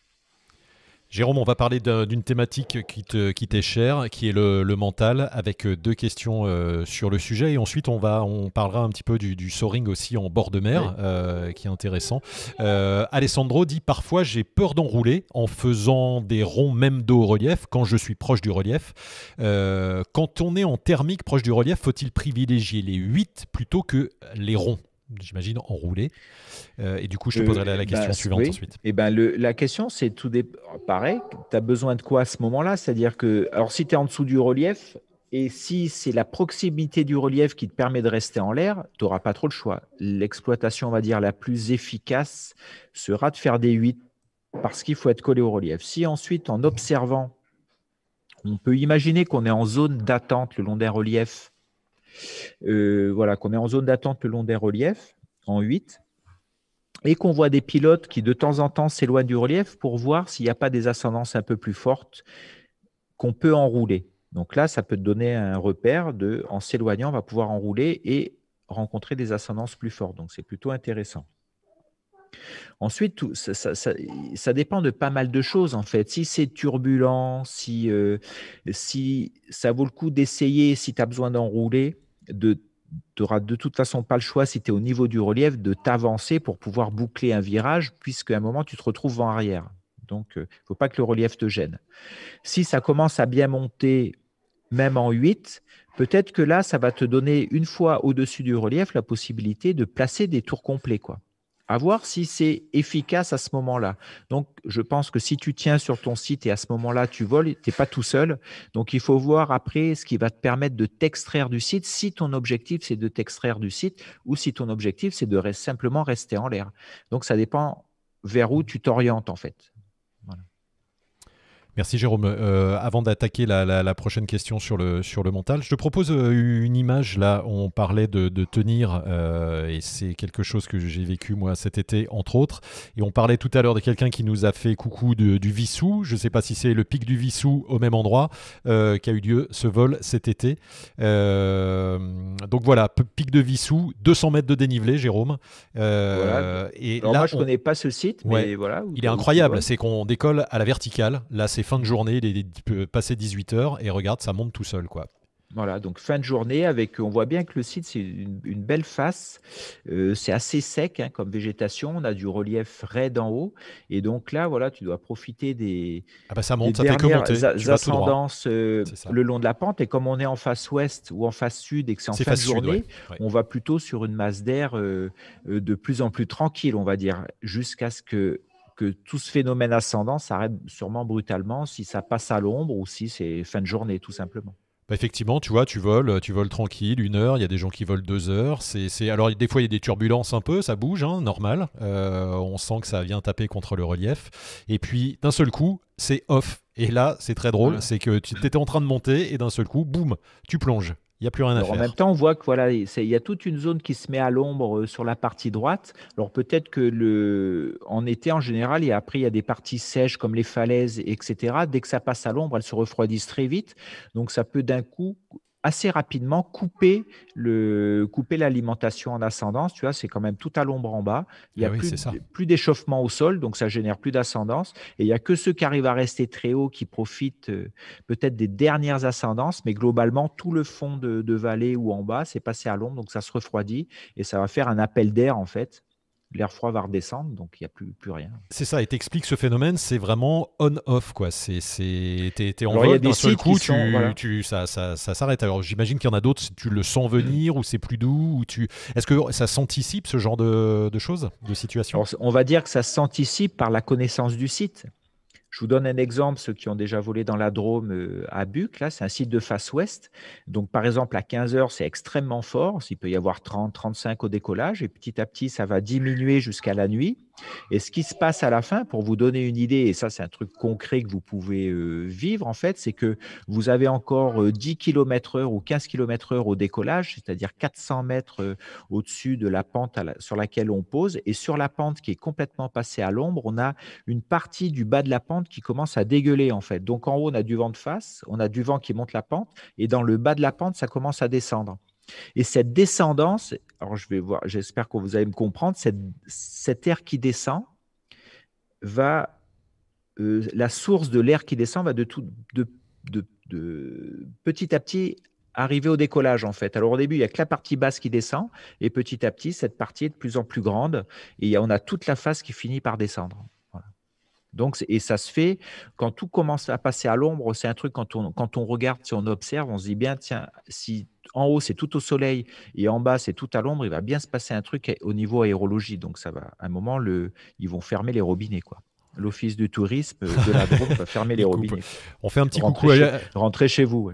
Jérôme, on va parler d'une thématique qui t'est qui chère, qui est le, mental, avec euh, deux questions euh, sur le sujet. Et ensuite, on, va, on parlera un petit peu du, soaring aussi en bord de mer, euh, qui est intéressant. Alessandro dit Parfois, j'ai peur d'enrouler en faisant des ronds, même dos au relief, quand je suis proche du relief. quand on est en thermique proche du relief, faut-il privilégier les huit plutôt que les ronds j'imagine, enroulé. Euh, et du coup, je te euh, poserai la, bah, question suivante ensuite. Et eh ben, la question, c'est tout pareil, tu as besoin de quoi à ce moment-là C'est-à-dire que, alors si tu es en dessous du relief, et si c'est la proximité du relief qui te permet de rester en l'air, tu n'auras pas trop le choix. L'exploitation, on va dire, la plus efficace sera de faire des 8 parce qu'il faut être collé au relief. Si ensuite, en observant, on peut imaginer qu'on est en zone d'attente le long d'un relief, euh, voilà, qu'on est en zone d'attente le long des reliefs, en 8 et qu'on voit des pilotes qui de temps en temps s'éloignent du relief pour voir s'il n'y a pas des ascendances un peu plus fortes qu'on peut enrouler. Donc là, ça peut te donner un repère de, en s'éloignant, on va pouvoir enrouler et rencontrer des ascendances plus fortes. Donc c'est plutôt intéressant. Ensuite, ça, dépend de pas mal de choses en fait. Si c'est turbulent, si, euh, si ça vaut le coup d'essayer, si tu as besoin d'enrouler, de tu n'auras de toute façon pas le choix, si tu es au niveau du relief, de t'avancer pour pouvoir boucler un virage, puisque un moment, tu te retrouves en arrière. Donc, il euh, ne faut pas que le relief te gêne. Si ça commence à bien monter, même en 8, peut-être que là, ça va te donner, une fois au-dessus du relief, la possibilité de placer des tours complets. Quoi à voir si c'est efficace à ce moment-là. Donc, je pense que si tu tiens sur ton site et à ce moment-là, tu voles, tu n'es pas tout seul. Donc, il faut voir après ce qui va te permettre de t'extraire du site, si ton objectif, c'est de t'extraire du site ou si ton objectif, c'est de simplement rester en l'air. Donc, ça dépend vers où tu t'orientes, en fait. Merci Jérôme. Euh, avant d'attaquer la, prochaine question sur le, sur le mental, je te propose euh, une image. Là, on parlait de, tenir, euh, et c'est quelque chose que j'ai vécu moi cet été, entre autres. Et on parlait tout à l'heure de quelqu'un qui nous a fait coucou du Vissou. Je ne sais pas si c'est le pic du Vissou au même endroit qui a eu lieu ce vol cet été donc voilà, pic de Vissou, 200 mètres de dénivelé, Jérôme. Euh, et là, je connais pas ce site, mais voilà. Il est incroyable, c'est qu'on décolle à la verticale. Là, c'est fin de journée, il est passé 18 heures et regarde, ça monte tout seul, quoi. Voilà, donc fin de journée avec, on voit bien que le site, c'est une, belle face, euh, c'est assez sec hein, comme végétation, on a du relief raide en haut, et donc là, voilà, tu dois profiter des, ah bah, ascendances euh, le long de la pente, et comme on est en face ouest ou en face sud et que c'est en fin de journée, on va plutôt sur une masse d'air euh, de plus en plus tranquille, on va dire, jusqu'à ce que que tout ce phénomène ascendant s'arrête sûrement brutalement si ça passe à l'ombre ou si c'est fin de journée, tout simplement. Bah, effectivement, tu vois, tu voles, euh, tu voles tranquille, une heure, il y a des gens qui volent deux heures. C'est, Alors, des fois, il y a des turbulences un peu, ça bouge, hein, normal. Euh, on sent que ça vient taper contre le relief. Et puis, d'un seul coup, c'est off. Et là, c'est très drôle, c'est que tu étais en train de monter et d'un seul coup, boum, tu plonges. Il n'y a plus rien à faire. En même temps, on voit que voilà, il y a toute une zone qui se met à l'ombre euh, sur la partie droite. Alors peut-être que le, en été, en général, et après, il y a des parties sèches comme les falaises, etc. Dès que ça passe à l'ombre, elles se refroidissent très vite. Donc ça peut d'un coup assez rapidement couper le couper l'alimentation en ascendance. Tu vois, c'est quand même tout à l'ombre en bas. Il n'y ah a plus, d'échauffement au sol, donc ça génère plus d'ascendance. Et il n'y a que ceux qui arrivent à rester très haut qui profitent euh, peut-être des dernières ascendances, mais globalement tout le fond de, de vallée ou en bas c'est passé à l'ombre, donc ça se refroidit et ça va faire un appel d'air en fait l'air froid va redescendre, donc il n'y a plus, rien. C'est ça, et t'expliques ce phénomène, c'est vraiment on-off, quoi. C'est, coup, tu, ça, ça, ça, s'arrête. Alors j'imagine qu'il y en a d'autres, tu le sens venir, ou c'est plus doux, ou tu... Est-ce que ça s'anticipe, ce genre de, choses, de situations On va dire que ça s'anticipe par la connaissance du site. Je vous donne un exemple, ceux qui ont déjà volé dans la Drôme euh, à Buc, là, c'est un site de face ouest. Donc, par exemple, à 15 heures, c'est extrêmement fort. Il peut y avoir 30, 35 au décollage et petit à petit, ça va diminuer jusqu'à la nuit. Et ce qui se passe à la fin, pour vous donner une idée, et ça c'est un truc concret que vous pouvez euh, vivre en fait, c'est que vous avez encore 10 euh, km heure ou 15 km heure au décollage, c'est-à-dire 400 mètres euh, au-dessus de la pente sur laquelle on pose. Et sur la pente qui est complètement passée à l'ombre, on a une partie du bas de la pente qui commence à dégueuler en fait. Donc en haut, on a du vent de face, on a du vent qui monte la pente, et dans le bas de la pente, ça commence à descendre. Et cette descendance, alors je vais voir, j'espère que vous allez me comprendre, cette, cet air qui descend va, euh, la source de l'air qui descend va de tout, de, petit à petit arriver au décollage en fait. Alors au début, il n'y a que la partie basse qui descend et petit à petit, cette partie est de plus en plus grande et on a toute la face qui finit par descendre. Donc, et ça se fait quand tout commence à passer à l'ombre, c'est un truc quand on, quand on regarde, si on observe, on se dit bien, tiens, si en haut, c'est tout au soleil et en bas, c'est tout à l'ombre, il va bien se passer un truc au niveau aérologie. Donc, ça va, à un moment, le, ils vont fermer les robinets, quoi l'office du tourisme euh, de la *laughs* va fermer les, robinets. On fait un petit Rentrez coucou Rentrez chez vous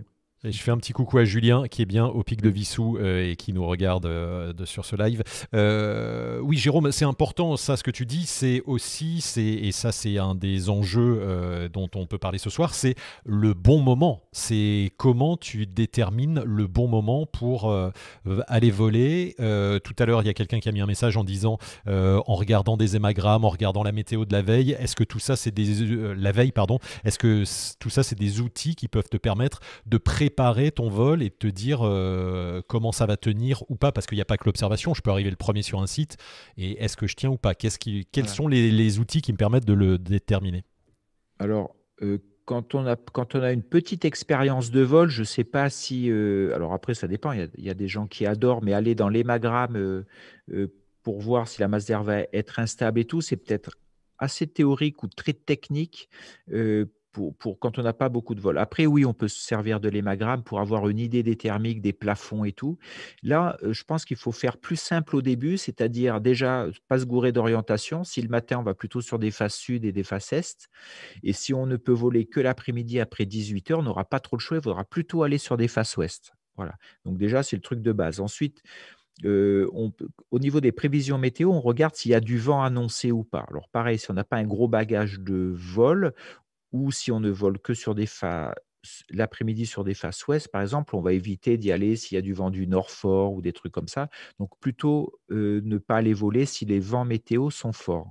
je fais un petit coucou à Julien qui est bien au pic de Vissou euh, et qui nous regarde euh, de, sur ce live. Euh, oui, Jérôme, c'est important ça, ce que tu dis, c'est aussi, c'est et ça c'est un des enjeux dont on peut parler ce soir, c'est le bon moment. C'est comment tu détermines le bon moment pour aller voler. tout à l'heure, il y a quelqu'un qui a mis un message en disant, en regardant des hémagrammes, en regardant la météo de la veille, est-ce que tout ça c'est des la veille pardon, est-ce que tout ça c'est des outils qui peuvent te permettre de préparer préparer ton vol et te dire euh, comment ça va tenir ou pas, parce qu'il n'y a pas que l'observation. Je peux arriver le premier sur un site et est-ce que je tiens ou pas Qu'est-ce qui, Quels sont les, outils qui me permettent de le déterminer Alors, euh, quand, on a, quand on a une petite expérience de vol, je ne sais pas si. Euh, alors après, ça dépend. Il y, a des gens qui adorent, mais aller dans l'hémagramme pour voir si la masse d'air va être instable et tout, c'est peut-être assez théorique ou très technique. Euh, pour, quand on n'a pas beaucoup de vols. Après, oui, on peut se servir de l'hémagramme pour avoir une idée des thermiques, des plafonds et tout. Là, euh, je pense qu'il faut faire plus simple au début, c'est-à-dire déjà euh, pas se gourer d'orientation. Si le matin, on va plutôt sur des faces sud et des faces est, et si on ne peut voler que l'après-midi après 18 h on n'aura pas trop le choix, il faudra plutôt aller sur des faces ouest. Voilà. Donc déjà, c'est le truc de base. Ensuite, euh, au niveau des prévisions météo, on regarde s'il y a du vent annoncé ou pas. Alors pareil, si on n'a pas un gros bagage de vol, ou si on ne vole que sur des faces, l'après-midi sur des faces ouest, par exemple, on va éviter d'y aller s'il y a du vent du nord fort ou des trucs comme ça. Donc plutôt euh, ne pas aller voler si les vents météo sont forts.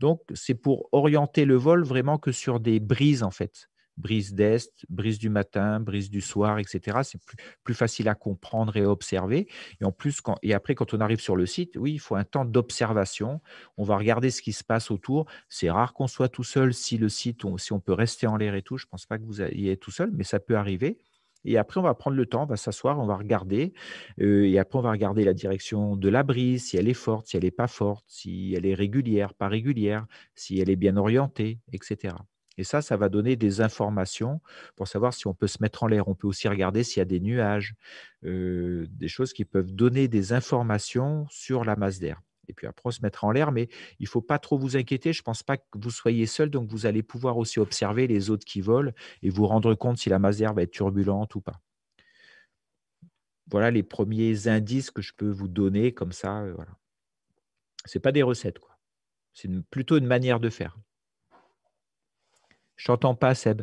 Donc c'est pour orienter le vol vraiment que sur des brises en fait brise d'est, brise du matin, brise du soir, etc. C'est plus, facile à comprendre et à observer. Et en plus, quand, et après, quand on arrive sur le site, oui, il faut un temps d'observation. On va regarder ce qui se passe autour. C'est rare qu'on soit tout seul. Si le site, si on peut rester en l'air et tout, je ne pense pas que vous ayez tout seul, mais ça peut arriver. Et après, on va prendre le temps, on va s'asseoir, on va regarder. Euh, et après, on va regarder la direction de la brise, si elle est forte, si elle n'est pas forte, si elle est régulière, pas régulière, si elle est bien orientée, etc. Et ça, ça va donner des informations pour savoir si on peut se mettre en l'air. On peut aussi regarder s'il y a des nuages, euh, des choses qui peuvent donner des informations sur la masse d'air. Et puis après, on se mettra en l'air, mais il ne faut pas trop vous inquiéter. Je ne pense pas que vous soyez seul, donc vous allez pouvoir aussi observer les autres qui volent et vous rendre compte si la masse d'air va être turbulente ou pas. Voilà les premiers indices que je peux vous donner comme ça. Euh, voilà. Ce pas des recettes, quoi. C'est plutôt une manière de faire. Je t'entends pas, Seb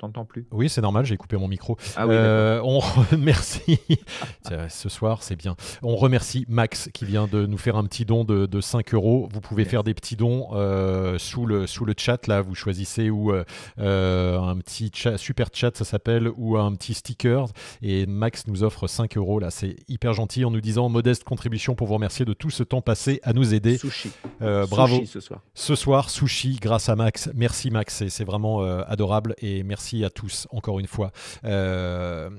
t'entends plus. Oui, c'est normal, j'ai coupé mon micro. Ah euh, on *laughs* remercie, ce soir c'est bien, on remercie Max qui vient de nous faire un petit don de, de 5 euros. Vous pouvez faire des petits dons euh, sous, le, sous le chat, là, vous choisissez ou euh, un petit super chat, ça s'appelle, ou un petit sticker. Et Max nous offre 5 euros, là, c'est hyper gentil en nous disant modeste contribution pour vous remercier de tout ce temps passé à nous aider. Sushi. bravo. ce soir. Ce soir, sushi grâce à Max. Merci Max, c'est vraiment adorable et merci à tous, encore une fois. Euh,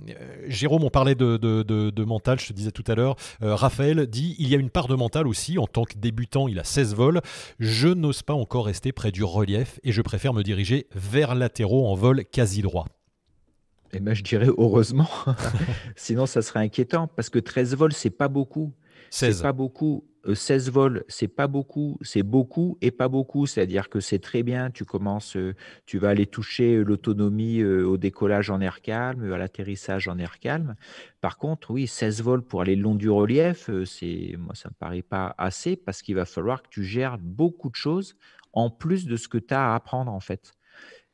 Jérôme, on parlait de, de, mental, je te disais tout à l'heure. Euh, Raphaël dit il y a une part de mental aussi. En tant que débutant, il a 16 vols. Je n'ose pas encore rester près du relief et je préfère me diriger vers latéraux en vol quasi droit. Et ben, je dirais heureusement, *laughs* sinon ça serait inquiétant parce que 13 vols, c'est pas beaucoup. C'est pas beaucoup. 16 euh, vols, c'est pas beaucoup, c'est beaucoup et pas beaucoup. C'est-à-dire que c'est très bien. Tu commences, euh, tu vas aller toucher euh, l'autonomie au décollage en air calme, à l'atterrissage en air calme. Par contre, oui, 16 vols pour aller le long du relief, c'est moi ça me paraît pas assez parce qu'il va falloir que tu gères beaucoup de choses en plus de ce que tu as à apprendre en fait.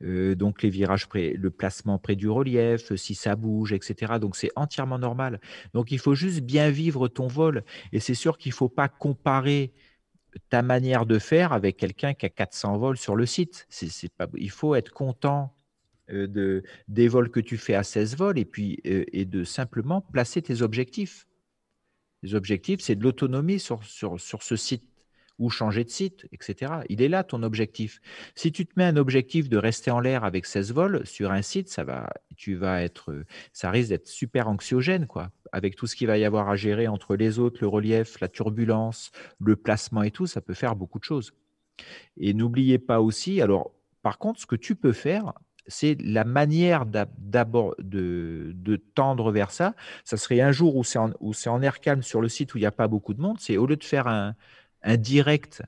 Euh, donc les virages, près, le placement près du relief, euh, si ça bouge, etc. Donc c'est entièrement normal. Donc il faut juste bien vivre ton vol. Et c'est sûr qu'il ne faut pas comparer ta manière de faire avec quelqu'un qui a 400 vols sur le site. il faut être content euh, de, des vols que tu fais à 16 vols et puis et de simplement placer tes objectifs. Les objectifs, c'est de l'autonomie sur ce site ou changer de site, etc. Il est là ton objectif. Si tu te mets un objectif de rester en l'air avec 16 vols sur un site, ça va, tu vas être, ça risque d'être super anxiogène, quoi, avec tout ce qu'il va y avoir à gérer entre les autres, le relief, la turbulence, le placement et tout, ça peut faire beaucoup de choses. Et n'oubliez pas aussi, alors, par contre, ce que tu peux faire, c'est la manière d'abord de, tendre vers ça. Ça serait un jour où c'est en, en, air calme sur le site où il n'y a pas beaucoup de monde, c'est au lieu de faire un, un direct,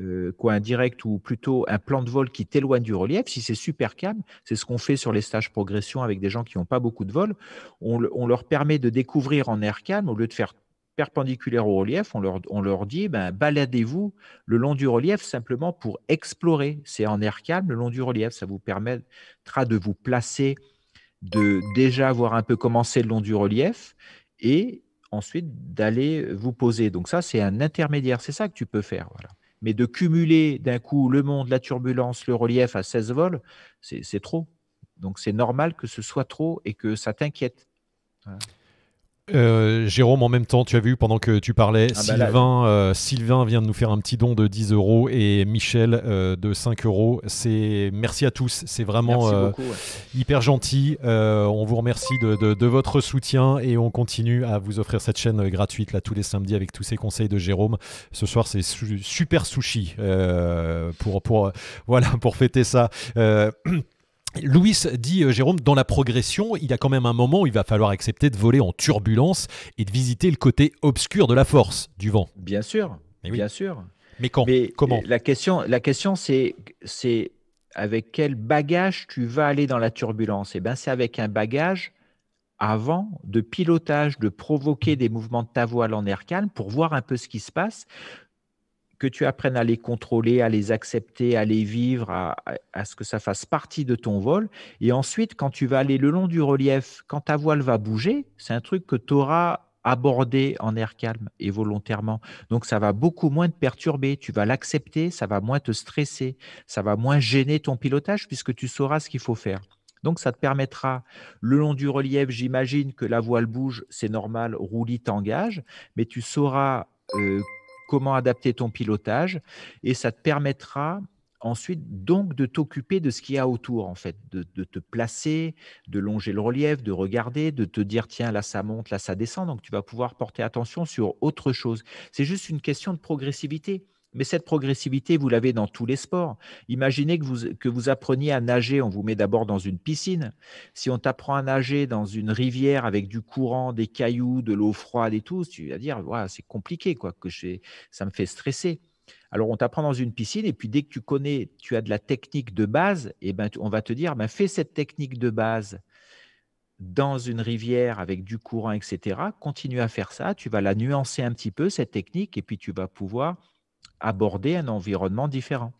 euh, quoi, direct ou plutôt un plan de vol qui t'éloigne du relief, si c'est super calme, c'est ce qu'on fait sur les stages progression avec des gens qui n'ont pas beaucoup de vol, on, leur permet de découvrir en air calme au lieu de faire perpendiculaire au relief, on leur, on leur dit ben, baladez-vous le long du relief simplement pour explorer. C'est en air calme le long du relief, ça vous permettra de vous placer, de déjà avoir un peu commencé le long du relief et ensuite d'aller vous poser. Donc ça, c'est un intermédiaire, c'est ça que tu peux faire. Mais de cumuler d'un coup le monde, la turbulence, le relief à 16 vols, c'est trop. Donc c'est normal que ce soit trop et que ça t'inquiète. Euh, Jérôme, en même temps, tu as vu pendant que tu parlais, ah, bah Sylvain, euh, Sylvain vient de nous faire un petit don de 10 euros et Michel euh, de 5 euros. C'est merci à tous, c'est vraiment hyper gentil. on vous remercie de, votre soutien et on continue à vous offrir cette chaîne gratuite là tous les samedis avec tous ces conseils de Jérôme. Ce soir, c'est super sushi pour pour *laughs* voilà pour fêter ça. *clears throat* Louis dit, euh, Jérôme, dans la progression, il y a quand même un moment où il va falloir accepter de voler en turbulence et de visiter le côté obscur de la force du vent. Bien sûr, bien sûr. Mais quand Comment La question, la question c'est, c'est avec quel bagage tu vas aller dans la turbulence et eh ben c'est avec un bagage avant de pilotage, de provoquer mm. des mouvements de ta voile en air calme pour voir un peu ce qui se passe, que tu apprennes à les contrôler, à les accepter, à les vivre, à, ce que ça fasse partie de ton vol. Et ensuite, quand tu vas aller le long du relief, quand ta voile va bouger, c'est un truc que tu auras abordé en air calme et volontairement. Donc ça va beaucoup moins te perturber, tu vas l'accepter, ça va moins te stresser, ça va moins gêner ton pilotage puisque tu sauras ce qu'il faut faire. Donc ça te permettra, le long du relief, j'imagine que la voile bouge, c'est normal, roulis t'engage, mais tu sauras euh, comment adapter ton pilotage, et ça te permettra ensuite donc de t'occuper de ce qu'il y a autour en fait, de, de, te placer, de longer le relief, de regarder, de te dire tiens là ça monte, là ça descend, donc tu vas pouvoir porter attention sur autre chose. C'est juste une question de progressivité. Mais cette progressivité, vous l'avez dans tous les sports. Imaginez que vous, que appreniez à nager, on vous met d'abord dans une piscine. Si on t'apprend à nager dans une rivière avec du courant, des cailloux, de l'eau froide et tout, tu vas dire, ouais, c'est compliqué, quoi, que ça me fait stresser. Alors, on t'apprend dans une piscine, et puis dès que tu connais, tu as de la technique de base, et eh ben, on va te dire, ben, fais cette technique de base dans une rivière avec du courant, etc. Continue à faire ça, tu vas la nuancer un petit peu, cette technique, et puis tu vas pouvoir aborder un environnement différent.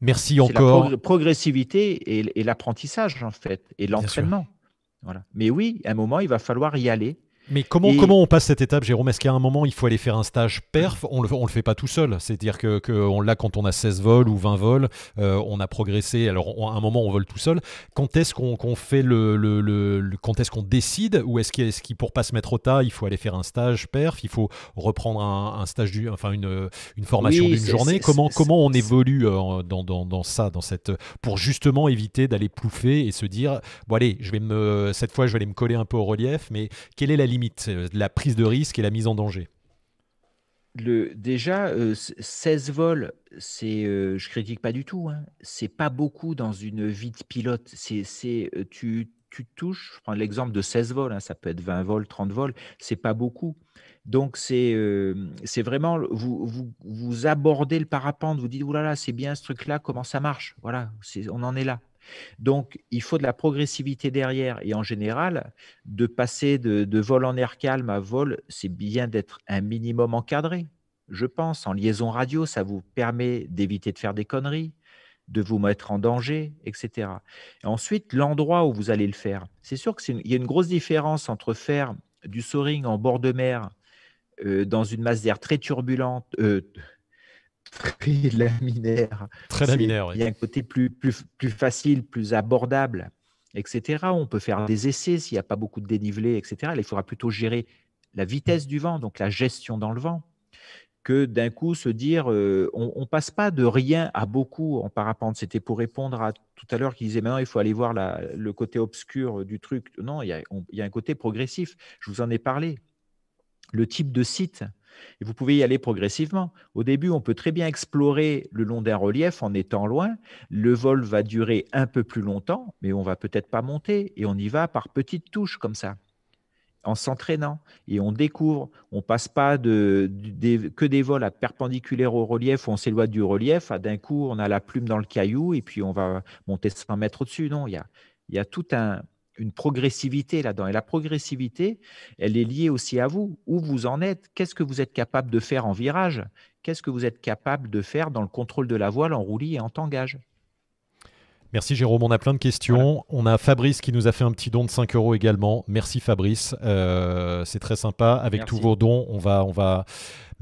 Merci encore. La progressivité et, l'apprentissage, en fait, et l'entraînement. Voilà. Mais oui, à un moment, il va falloir y aller mais comment, comment on passe cette étape, Jérôme Est-ce qu'à un moment, il faut aller faire un stage perf On ne le, le, fait pas tout seul. C'est-à-dire que, que quand on a 16 vols ou 20 vols, euh, on a progressé. Alors, à un moment, on vole tout seul. Quand est-ce qu'on fait le, Quand est-ce qu'on décide Ou est-ce qu'il est qu pour pas se mettre au tas, il faut aller faire un stage perf Il faut reprendre un, stage, du, enfin, une, une formation d'une journée Comment, comment on évolue euh, dans, dans, dans, ça, dans cette, pour justement éviter d'aller plouffer et se dire bon, allez, je vais me, cette fois, je vais aller me coller un peu au relief, mais quelle est la limite, la prise de risque et la mise en danger le, déjà, 16 euh, vols, c'est, euh, je critique pas du tout. Hein, c'est pas beaucoup dans une vie de pilote. C'est, c'est, euh, tu, tu touches, je prends l'exemple de 16 vols, hein, ça peut être 20 vols, 30 vols, c'est pas beaucoup. Donc, c'est, c'est vraiment, vous, vous, abordez le parapente, vous dites, voilà c'est bien ce truc-là, comment ça marche Voilà, on en est là. Donc, il faut de la progressivité derrière. Et en général, de passer de, vol en air calme à vol, c'est bien d'être un minimum encadré. Je pense, en liaison radio, ça vous permet d'éviter de faire des conneries, de vous mettre en danger, etc. ensuite, l'endroit où vous allez le faire. C'est sûr qu'il y a une grosse différence entre faire du soaring en bord de mer euh, dans une masse d'air très turbulente, euh, très laminaire. Très laminaire, Il y a un côté plus, facile, plus abordable, etc. On peut faire des essais s'il n'y a pas beaucoup de dénivelé, etc. Il faudra plutôt gérer la vitesse du vent, donc la gestion dans le vent, que d'un coup se dire euh, on, passe pas de rien à beaucoup en parapente. C'était pour répondre à tout à l'heure qui disait maintenant il faut aller voir le côté obscur du truc. Non, il y, a, un côté progressif. Je vous en ai parlé. Le type de site, et vous pouvez y aller progressivement. Au début, on peut très bien explorer le long d'un relief en étant loin. Le vol va durer un peu plus longtemps, mais on va peut-être pas monter. Et on y va par petites touches comme ça en s'entraînant et on découvre, on passe pas de, que des vols à perpendiculaire au relief où on s'éloigne du relief, à d'un coup on a la plume dans le caillou et puis on va monter 100 mètres au-dessus. Non, il y a, il y a tout un, une progressivité là-dedans. Et la progressivité, elle est liée aussi à vous, où vous en êtes, qu'est-ce que vous êtes capable de faire en virage, qu'est-ce que vous êtes capable de faire dans le contrôle de la voile en roulis et en tangage. Merci Jérôme, on a plein de questions. On a Fabrice qui nous a fait un petit don de 5 euros également. Merci Fabrice, euh, c'est très sympa. Avec tous vos dons, on va, on va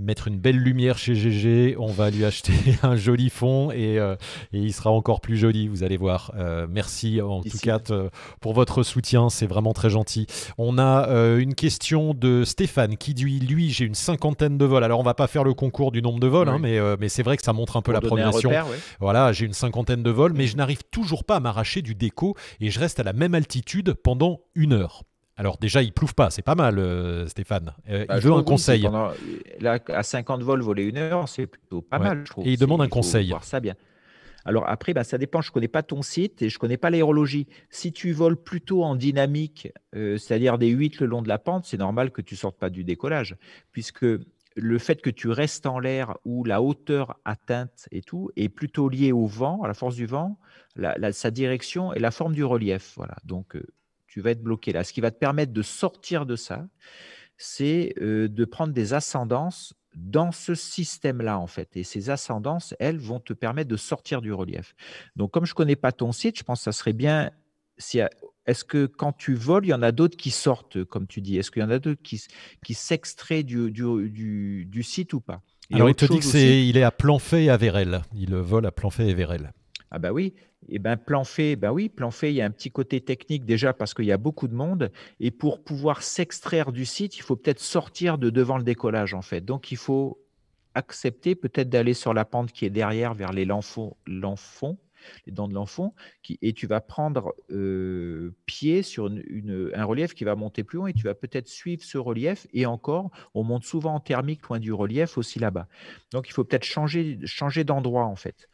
mettre une belle lumière chez GG, on va lui acheter *laughs* un joli fond euh, et, il sera encore plus joli, vous allez voir. Euh, merci en tout cas pour votre soutien, c'est vraiment très gentil. On a euh, une question de Stéphane qui dit, lui, j'ai une cinquantaine de vols. Alors on va pas faire le concours du nombre de vols, hein, mais, c'est vrai que ça montre un peu la progression. Voilà, j'ai une cinquantaine de vols, mais je n'arrive toujours pas à m'arracher du déco et je reste à la même altitude pendant une heure. Alors déjà, il plouffe pas, c'est pas mal, euh, Stéphane. Euh, il bah, veut un conseil. Euh, à 50 vols, voler une heure, c'est plutôt pas mal, je trouve. Et il demande un conseil. ça bien. Alors après, bah, ça dépend. Je connais pas ton site et je connais pas l'aérologie. Si tu voles plutôt en dynamique, c'est-à-dire des huit le long de la pente, c'est normal que tu sortes pas du décollage, puisque le fait que tu restes en l'air ou la hauteur atteinte et tout est plutôt lié au vent, à la force du vent, la, sa direction et la forme du relief. Voilà. Donc, tu vas être bloqué là. Ce qui va te permettre de sortir de ça, c'est euh, de prendre des ascendances dans ce système-là, en fait. Et ces ascendances, elles, vont te permettre de sortir du relief. Donc, comme je ne connais pas ton site, je pense que ça serait bien. Si, Est-ce que quand tu voles, il y en a d'autres qui sortent, comme tu dis Est-ce qu'il y en a d'autres qui, qui s'extraient du, du, site ou pas Alors, il te dit qu'il est, à Planfait et à Vérel. Il vole à Planfait et Vérel. Ah bah eh ben, eh ben oui, et ben plan fait, oui, plan fait, il y a un petit côté technique déjà parce qu'il y a beaucoup de monde et pour pouvoir s'extraire du site, il faut peut-être sortir de devant le décollage en fait. Donc il faut accepter peut-être d'aller sur la pente qui est derrière vers les les dents de l'enfant, et tu vas prendre euh, pied sur un relief qui va monter plus haut, et tu vas peut-être suivre ce relief, et encore, on monte souvent en thermique loin du relief aussi là-bas. Donc il faut peut-être changer, changer d'endroit en fait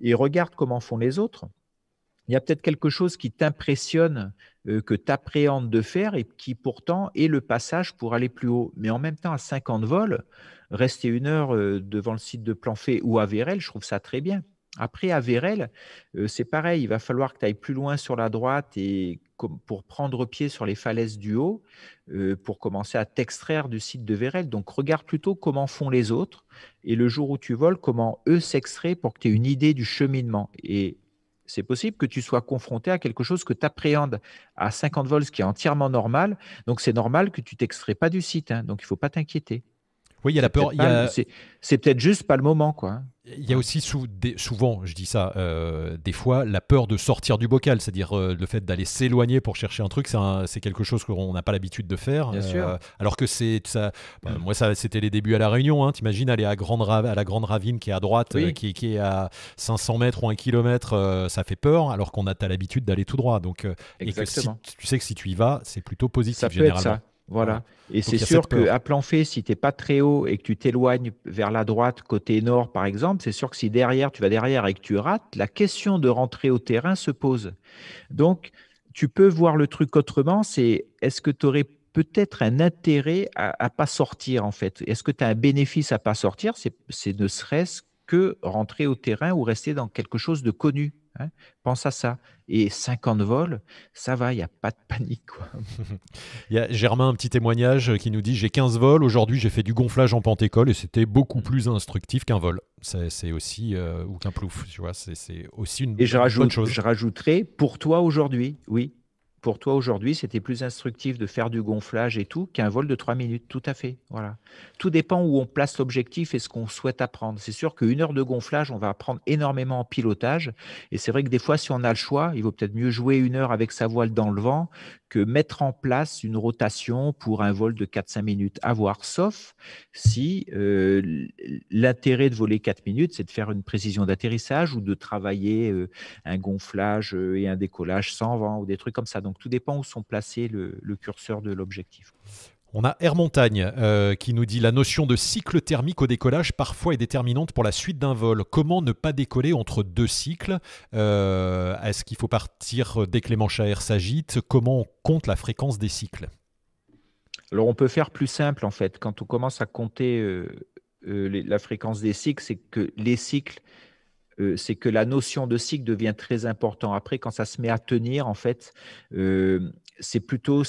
et regarde comment font les autres. Il y a peut-être quelque chose qui t'impressionne, euh, que tu appréhendes de faire et qui pourtant est le passage pour aller plus haut. Mais en même temps, à 50 vols, rester une heure euh, devant le site de Fait ou à Vérel, je trouve ça très bien. Après, à Vérel, euh, c'est pareil, il va falloir que tu ailles plus loin sur la droite et pour prendre pied sur les falaises du haut, euh, pour commencer à t'extraire du site de Vérel. Donc, regarde plutôt comment font les autres et le jour où tu voles, comment eux s'extraient pour que tu aies une idée du cheminement. Et c'est possible que tu sois confronté à quelque chose que tu appréhendes à 50 vols, ce qui est entièrement normal. Donc, c'est normal que tu t'extrais pas du site. Hein. donc, il ne faut pas t'inquiéter. Oui, il y a la peur. C'est peut-être juste pas le moment, quoi. Hein. Il y a aussi souvent, je dis ça, euh, des fois, la peur de sortir du bocal, c'est-à-dire euh, le fait d'aller s'éloigner pour chercher un truc, c'est quelque chose qu'on n'a pas l'habitude de faire. Bien sûr. Euh, alors que c'est ça. Bah, moi, ça, c'était les débuts à la Réunion. Hein, T'imagines aller à, grande, à la grande ravine qui est à droite, qui, qui, est à 500 mètres ou un km, ça fait peur. Alors qu'on a l'habitude d'aller tout droit. Donc, et que si, tu sais que si tu y vas, c'est plutôt positif ça peut généralement. ça. Voilà. Et c'est sûr qu'à plan fait, si tu n'es pas très haut et que tu t'éloignes vers la droite, côté nord par exemple, c'est sûr que si derrière, tu vas derrière et que tu rates, la question de rentrer au terrain se pose. Donc, tu peux voir le truc autrement, c'est est-ce que tu aurais peut-être un intérêt à, à pas sortir en fait Est-ce que tu as un bénéfice à pas sortir C'est ne serait-ce que rentrer au terrain ou rester dans quelque chose de connu. Hein. Pense à ça. Et 50 vols, ça va, il n'y a pas de panique. Quoi. *laughs* il y a Germain, un petit témoignage euh, qui nous dit J'ai 15 vols, aujourd'hui j'ai fait du gonflage en école et c'était beaucoup mm. plus instructif qu'un vol. C'est aussi, euh, ou qu'un plouf, tu vois, c'est aussi une et bonne chose. Je rajouterai pour toi aujourd'hui, oui, pour toi aujourd'hui, c'était plus instructif de faire du gonflage et tout qu'un vol de trois minutes. Tout à fait. Voilà. Tout dépend où on place l'objectif et ce qu'on souhaite apprendre. C'est sûr qu'une heure de gonflage, on va apprendre énormément en pilotage. Et c'est vrai que des fois, si on a le choix, il vaut peut-être mieux jouer une heure avec sa voile dans le vent que mettre en place une rotation pour un vol de 4-5 minutes à voir, sauf si euh, l'intérêt de voler 4 minutes, c'est de faire une précision d'atterrissage ou de travailler euh, un gonflage euh, et un décollage sans vent ou des trucs comme ça. Donc tout dépend où sont placés le, le curseur de l'objectif. On a Air Montagne euh, qui nous dit la notion de cycle thermique au décollage parfois est déterminante pour la suite d'un vol. Comment ne pas décoller entre deux cycles euh, Est-ce qu'il faut partir dès que les manches à s'agitent Comment on compte la fréquence des cycles Alors on peut faire plus simple en fait. Quand on commence à compter euh, la fréquence des cycles, c'est que les cycles, c'est que la notion de cycle devient très important. Après, quand ça se met à tenir en fait, c'est plutôt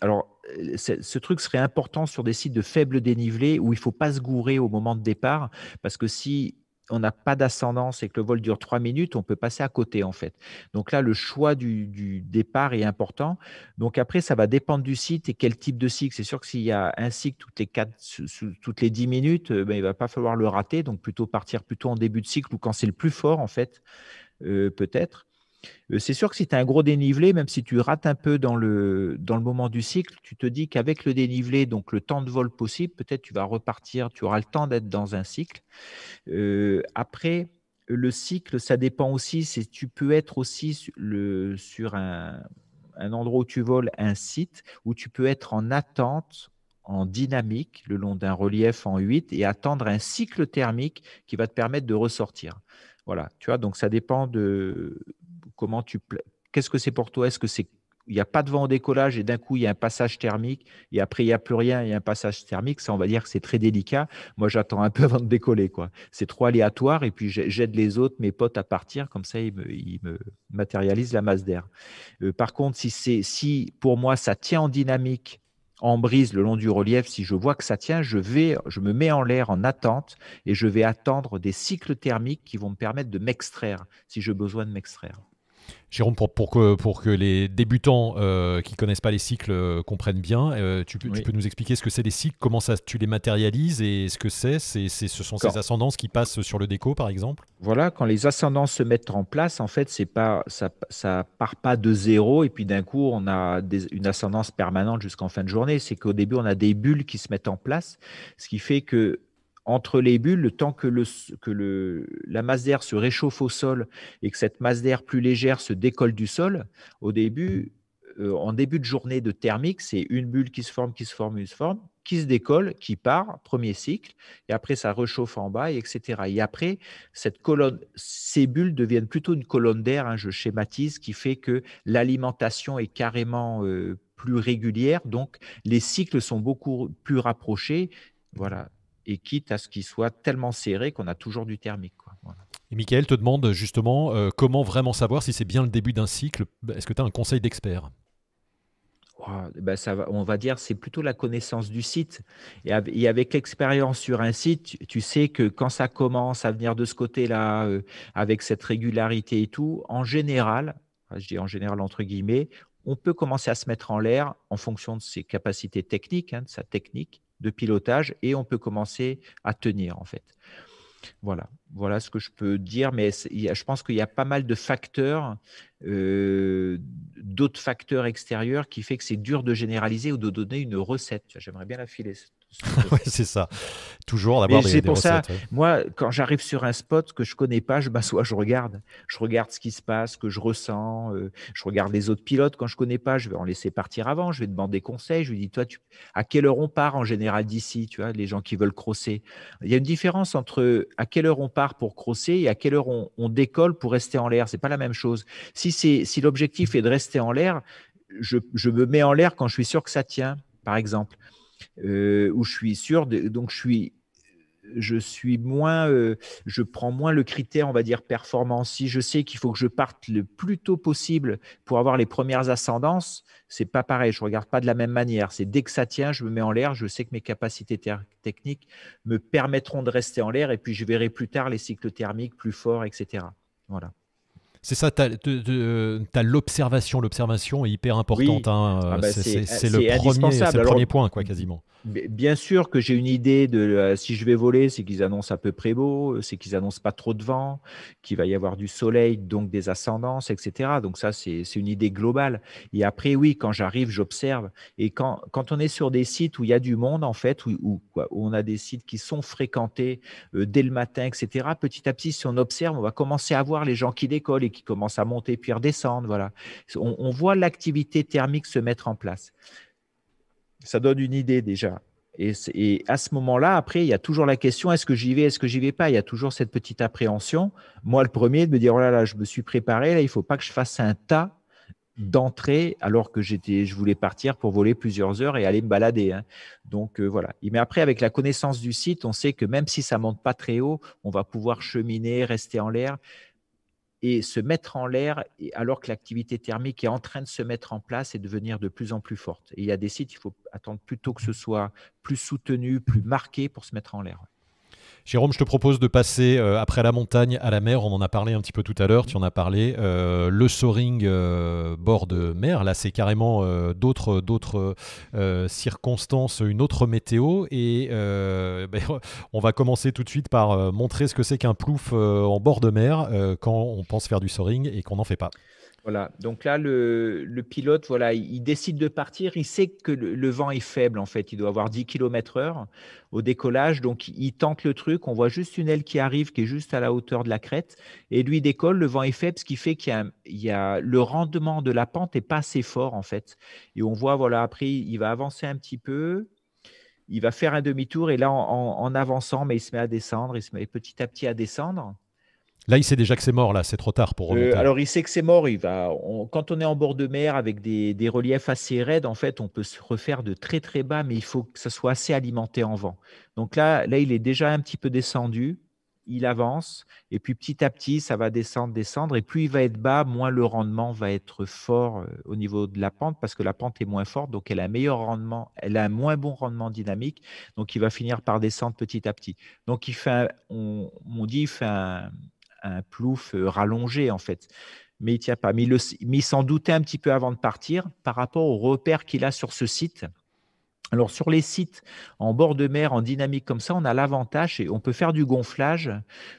alors euh, ce truc serait important sur des sites de faible dénivelé où il ne faut pas se gourer au moment de départ, parce que si on n'a pas d'ascendance et que le vol dure trois minutes, on peut passer à côté en fait. Donc là, le choix du, départ est important. Donc après, ça va dépendre du site et quel type de cycle. C'est sûr que s'il y a un cycle toutes les quatre, toutes les dix minutes, il euh, ben, il va pas falloir le rater. Donc plutôt partir plutôt en début de cycle ou quand c'est le plus fort en fait, euh, peut-être. Euh, c'est sûr que si tu as un gros dénivelé, même si tu rates un peu dans le, dans le moment du cycle, tu te dis qu'avec le dénivelé, donc le temps de vol possible, peut-être tu vas repartir, tu auras le temps d'être dans un cycle. Euh, après, le cycle, ça dépend aussi, c'est tu peux être aussi sur, le, sur un, un endroit où tu voles, un site, où tu peux être en attente en dynamique le long d'un relief en 8 et attendre un cycle thermique qui va te permettre de ressortir. Voilà, tu vois, donc ça dépend de, Comment tu Qu'est-ce que c'est pour toi Est-ce que c'est il n'y a pas de vent au décollage et d'un coup il y a un passage thermique et après il n'y a plus rien, et y a un passage thermique, ça on va dire que c'est très délicat. Moi j'attends un peu avant de décoller quoi. C'est trop aléatoire et puis j'aide les autres, mes potes à partir comme ça ils me, matérialisent la masse d'air. Euh, par contre si c'est si pour moi ça tient en dynamique en brise le long du relief, si je vois que ça tient, je vais, je me mets en l'air en attente et je vais attendre des cycles thermiques qui vont me permettre de m'extraire si j'ai besoin de m'extraire. Jérôme, pour, que, pour que les débutants euh, qui ne connaissent pas les cycles euh, comprennent bien, euh, tu, peux, nous expliquer ce que c'est les cycles, comment ça, tu les matérialises et ce que c'est, c'est, Ce sont ces ascendances qui passent sur le déco, par exemple Voilà, quand les ascendances se mettent en place, en fait, c'est pas, ça ne part pas de zéro et puis d'un coup, on a une ascendance permanente jusqu'en fin de journée. C'est qu'au début, on a des bulles qui se mettent en place, ce qui fait que entre les bulles, le temps que, la masse d'air se réchauffe au sol et que cette masse d'air plus légère se décolle du sol, au début, euh, en début de journée de thermique, c'est une bulle qui se forme, qui se forme, qui se forme, qui se décolle, qui part, premier cycle, et après ça réchauffe en bas, etc. Et après, cette colonne, ces bulles deviennent plutôt une colonne d'air, hein, je schématise, qui fait que l'alimentation est carrément euh, plus régulière, donc les cycles sont beaucoup plus rapprochés. Voilà et quitte à ce qu'il soit tellement serré qu'on a toujours du thermique. Quoi. Et Michael te demande justement euh, comment vraiment savoir si c'est bien le début d'un cycle. Bah, est-ce que tu as un conseil d'expert oh, bah, on va dire c'est plutôt la connaissance du site. Et, avec l'expérience sur un site, tu, sais que quand ça commence à venir de ce côté-là, euh, avec cette régularité et tout, en général, je dis en général entre guillemets, on peut commencer à se mettre en l'air en fonction de ses capacités techniques, hein, de sa technique, de pilotage et on peut commencer à tenir en fait. Voilà, voilà ce que je peux dire, mais je pense qu'il y a pas mal de facteurs, euh, d'autres facteurs extérieurs qui fait que c'est dur de généraliser ou de donner une recette. J'aimerais bien la filer *laughs* ouais, c'est ça. Toujours d'avoir des, c'est pour ça, moi, quand j'arrive sur un spot que je connais pas, je m'assois, je regarde. Je regarde ce qui se passe, ce que je ressens. Euh, je regarde les autres pilotes quand je connais pas. Je vais en laisser partir avant. Je vais demander conseil. Je lui dis, toi, tu, à quelle heure on part en général d'ici Tu vois, les gens qui veulent crosser. Il y a une différence entre à quelle heure on part pour crosser et à quelle heure on, décolle pour rester en l'air. C'est pas la même chose. Si c'est, si l'objectif est de rester en l'air, je, je me mets en l'air quand je suis sûr que ça tient par exemple. Euh, où je suis sûr, donc je suis je suis moins, euh, je prends moins le critère, on va dire, performance. Si je sais qu'il faut que je parte le plus tôt possible pour avoir les premières ascendances, c'est pas pareil. Je regarde pas de la même manière. C'est dès que ça tient, je me mets en l'air. Je sais que mes capacités techniques me permettront de rester en l'air et puis je verrai plus tard les cycles thermiques plus forts, etc. Voilà. C'est ça, tu as, l'observation. L'observation est hyper importante. Hein. Ah bah c'est le, premier, premier point, quoi, quasiment. Bien sûr que j'ai une idée de euh, si je vais voler, c'est qu'ils annoncent à peu près beau, c'est qu'ils annoncent pas trop de vent, qu'il va y avoir du soleil, donc des ascendances, etc. Donc ça, c'est une idée globale. Et après, oui, quand j'arrive, j'observe. Et quand, quand on est sur des sites où il y a du monde, en fait, où, on a des sites qui sont fréquentés euh, dès le matin, etc., petit à petit, si on observe, on va commencer à voir les gens qui décollent et qui commence à monter puis redescendre. Voilà. On, voit l'activité thermique se mettre en place. Ça donne une idée déjà. Et, à ce moment-là, après, il y a toujours la question est-ce que j'y vais, est-ce que j'y vais pas Il y a toujours cette petite appréhension. Moi, le premier, de me dire oh là là, je me suis préparé, là, il faut pas que je fasse un tas d'entrées alors que je voulais partir pour voler plusieurs heures et aller me balader. Hein. Donc euh, voilà. Mais après, avec la connaissance du site, on sait que même si ça monte pas très haut, on va pouvoir cheminer, rester en l'air et se mettre en l'air alors que l'activité thermique est en train de se mettre en place et devenir de plus en plus forte. il y a des sites, il faut attendre plutôt que ce soit plus soutenu, plus marqué pour se mettre en l'air. Jérôme, je te propose de passer euh, après la montagne à la mer. On en a parlé un petit peu tout à l'heure, tu en as parlé. Euh, le soaring euh, bord de mer, là, c'est carrément d'autres, circonstances, une autre météo. Et ben, *laughs* on va commencer tout de suite par montrer ce que c'est qu'un plouf en bord de mer quand on pense faire du soaring et qu'on n'en fait pas. Voilà, donc là, le, pilote, voilà, il décide de partir, il sait que le, vent est faible, en fait, il doit avoir 10 km heure au décollage, donc il tente le truc, on voit juste une aile qui arrive, qui est juste à la hauteur de la crête, et lui il décolle, le vent est faible, ce qui fait qu'il y a, le rendement de la pente n'est pas assez fort, en fait, et on voit, voilà, après, il va avancer un petit peu, il va faire un demi-tour, et là, en, en avançant, mais il se met à descendre, il se met petit à petit à descendre, Là, il sait déjà que c'est mort, là, c'est trop tard pour euh, remonter. alors, il sait que c'est mort. Il va, quand on est en bord de mer avec des, reliefs assez raides, en fait, on peut se refaire de très très bas, mais il faut que ça soit assez alimenté en vent. Donc là, là, il est déjà un petit peu descendu. Il avance et puis petit à petit, ça va descendre, descendre. Et plus il va être bas, moins le rendement va être fort euh, au niveau de la pente parce que la pente est moins forte, donc elle a un meilleur rendement, elle a un moins bon rendement dynamique, donc il va finir par descendre petit à petit. Donc il fait, on, dit, il fait un, un plouf euh, rallongé, en fait. Mais il tient pas. Mais il, s'en doutait un petit peu avant de partir par rapport aux repères qu'il a sur ce site. Alors sur les sites en bord de mer, en dynamique comme ça, on a l'avantage et on peut faire du gonflage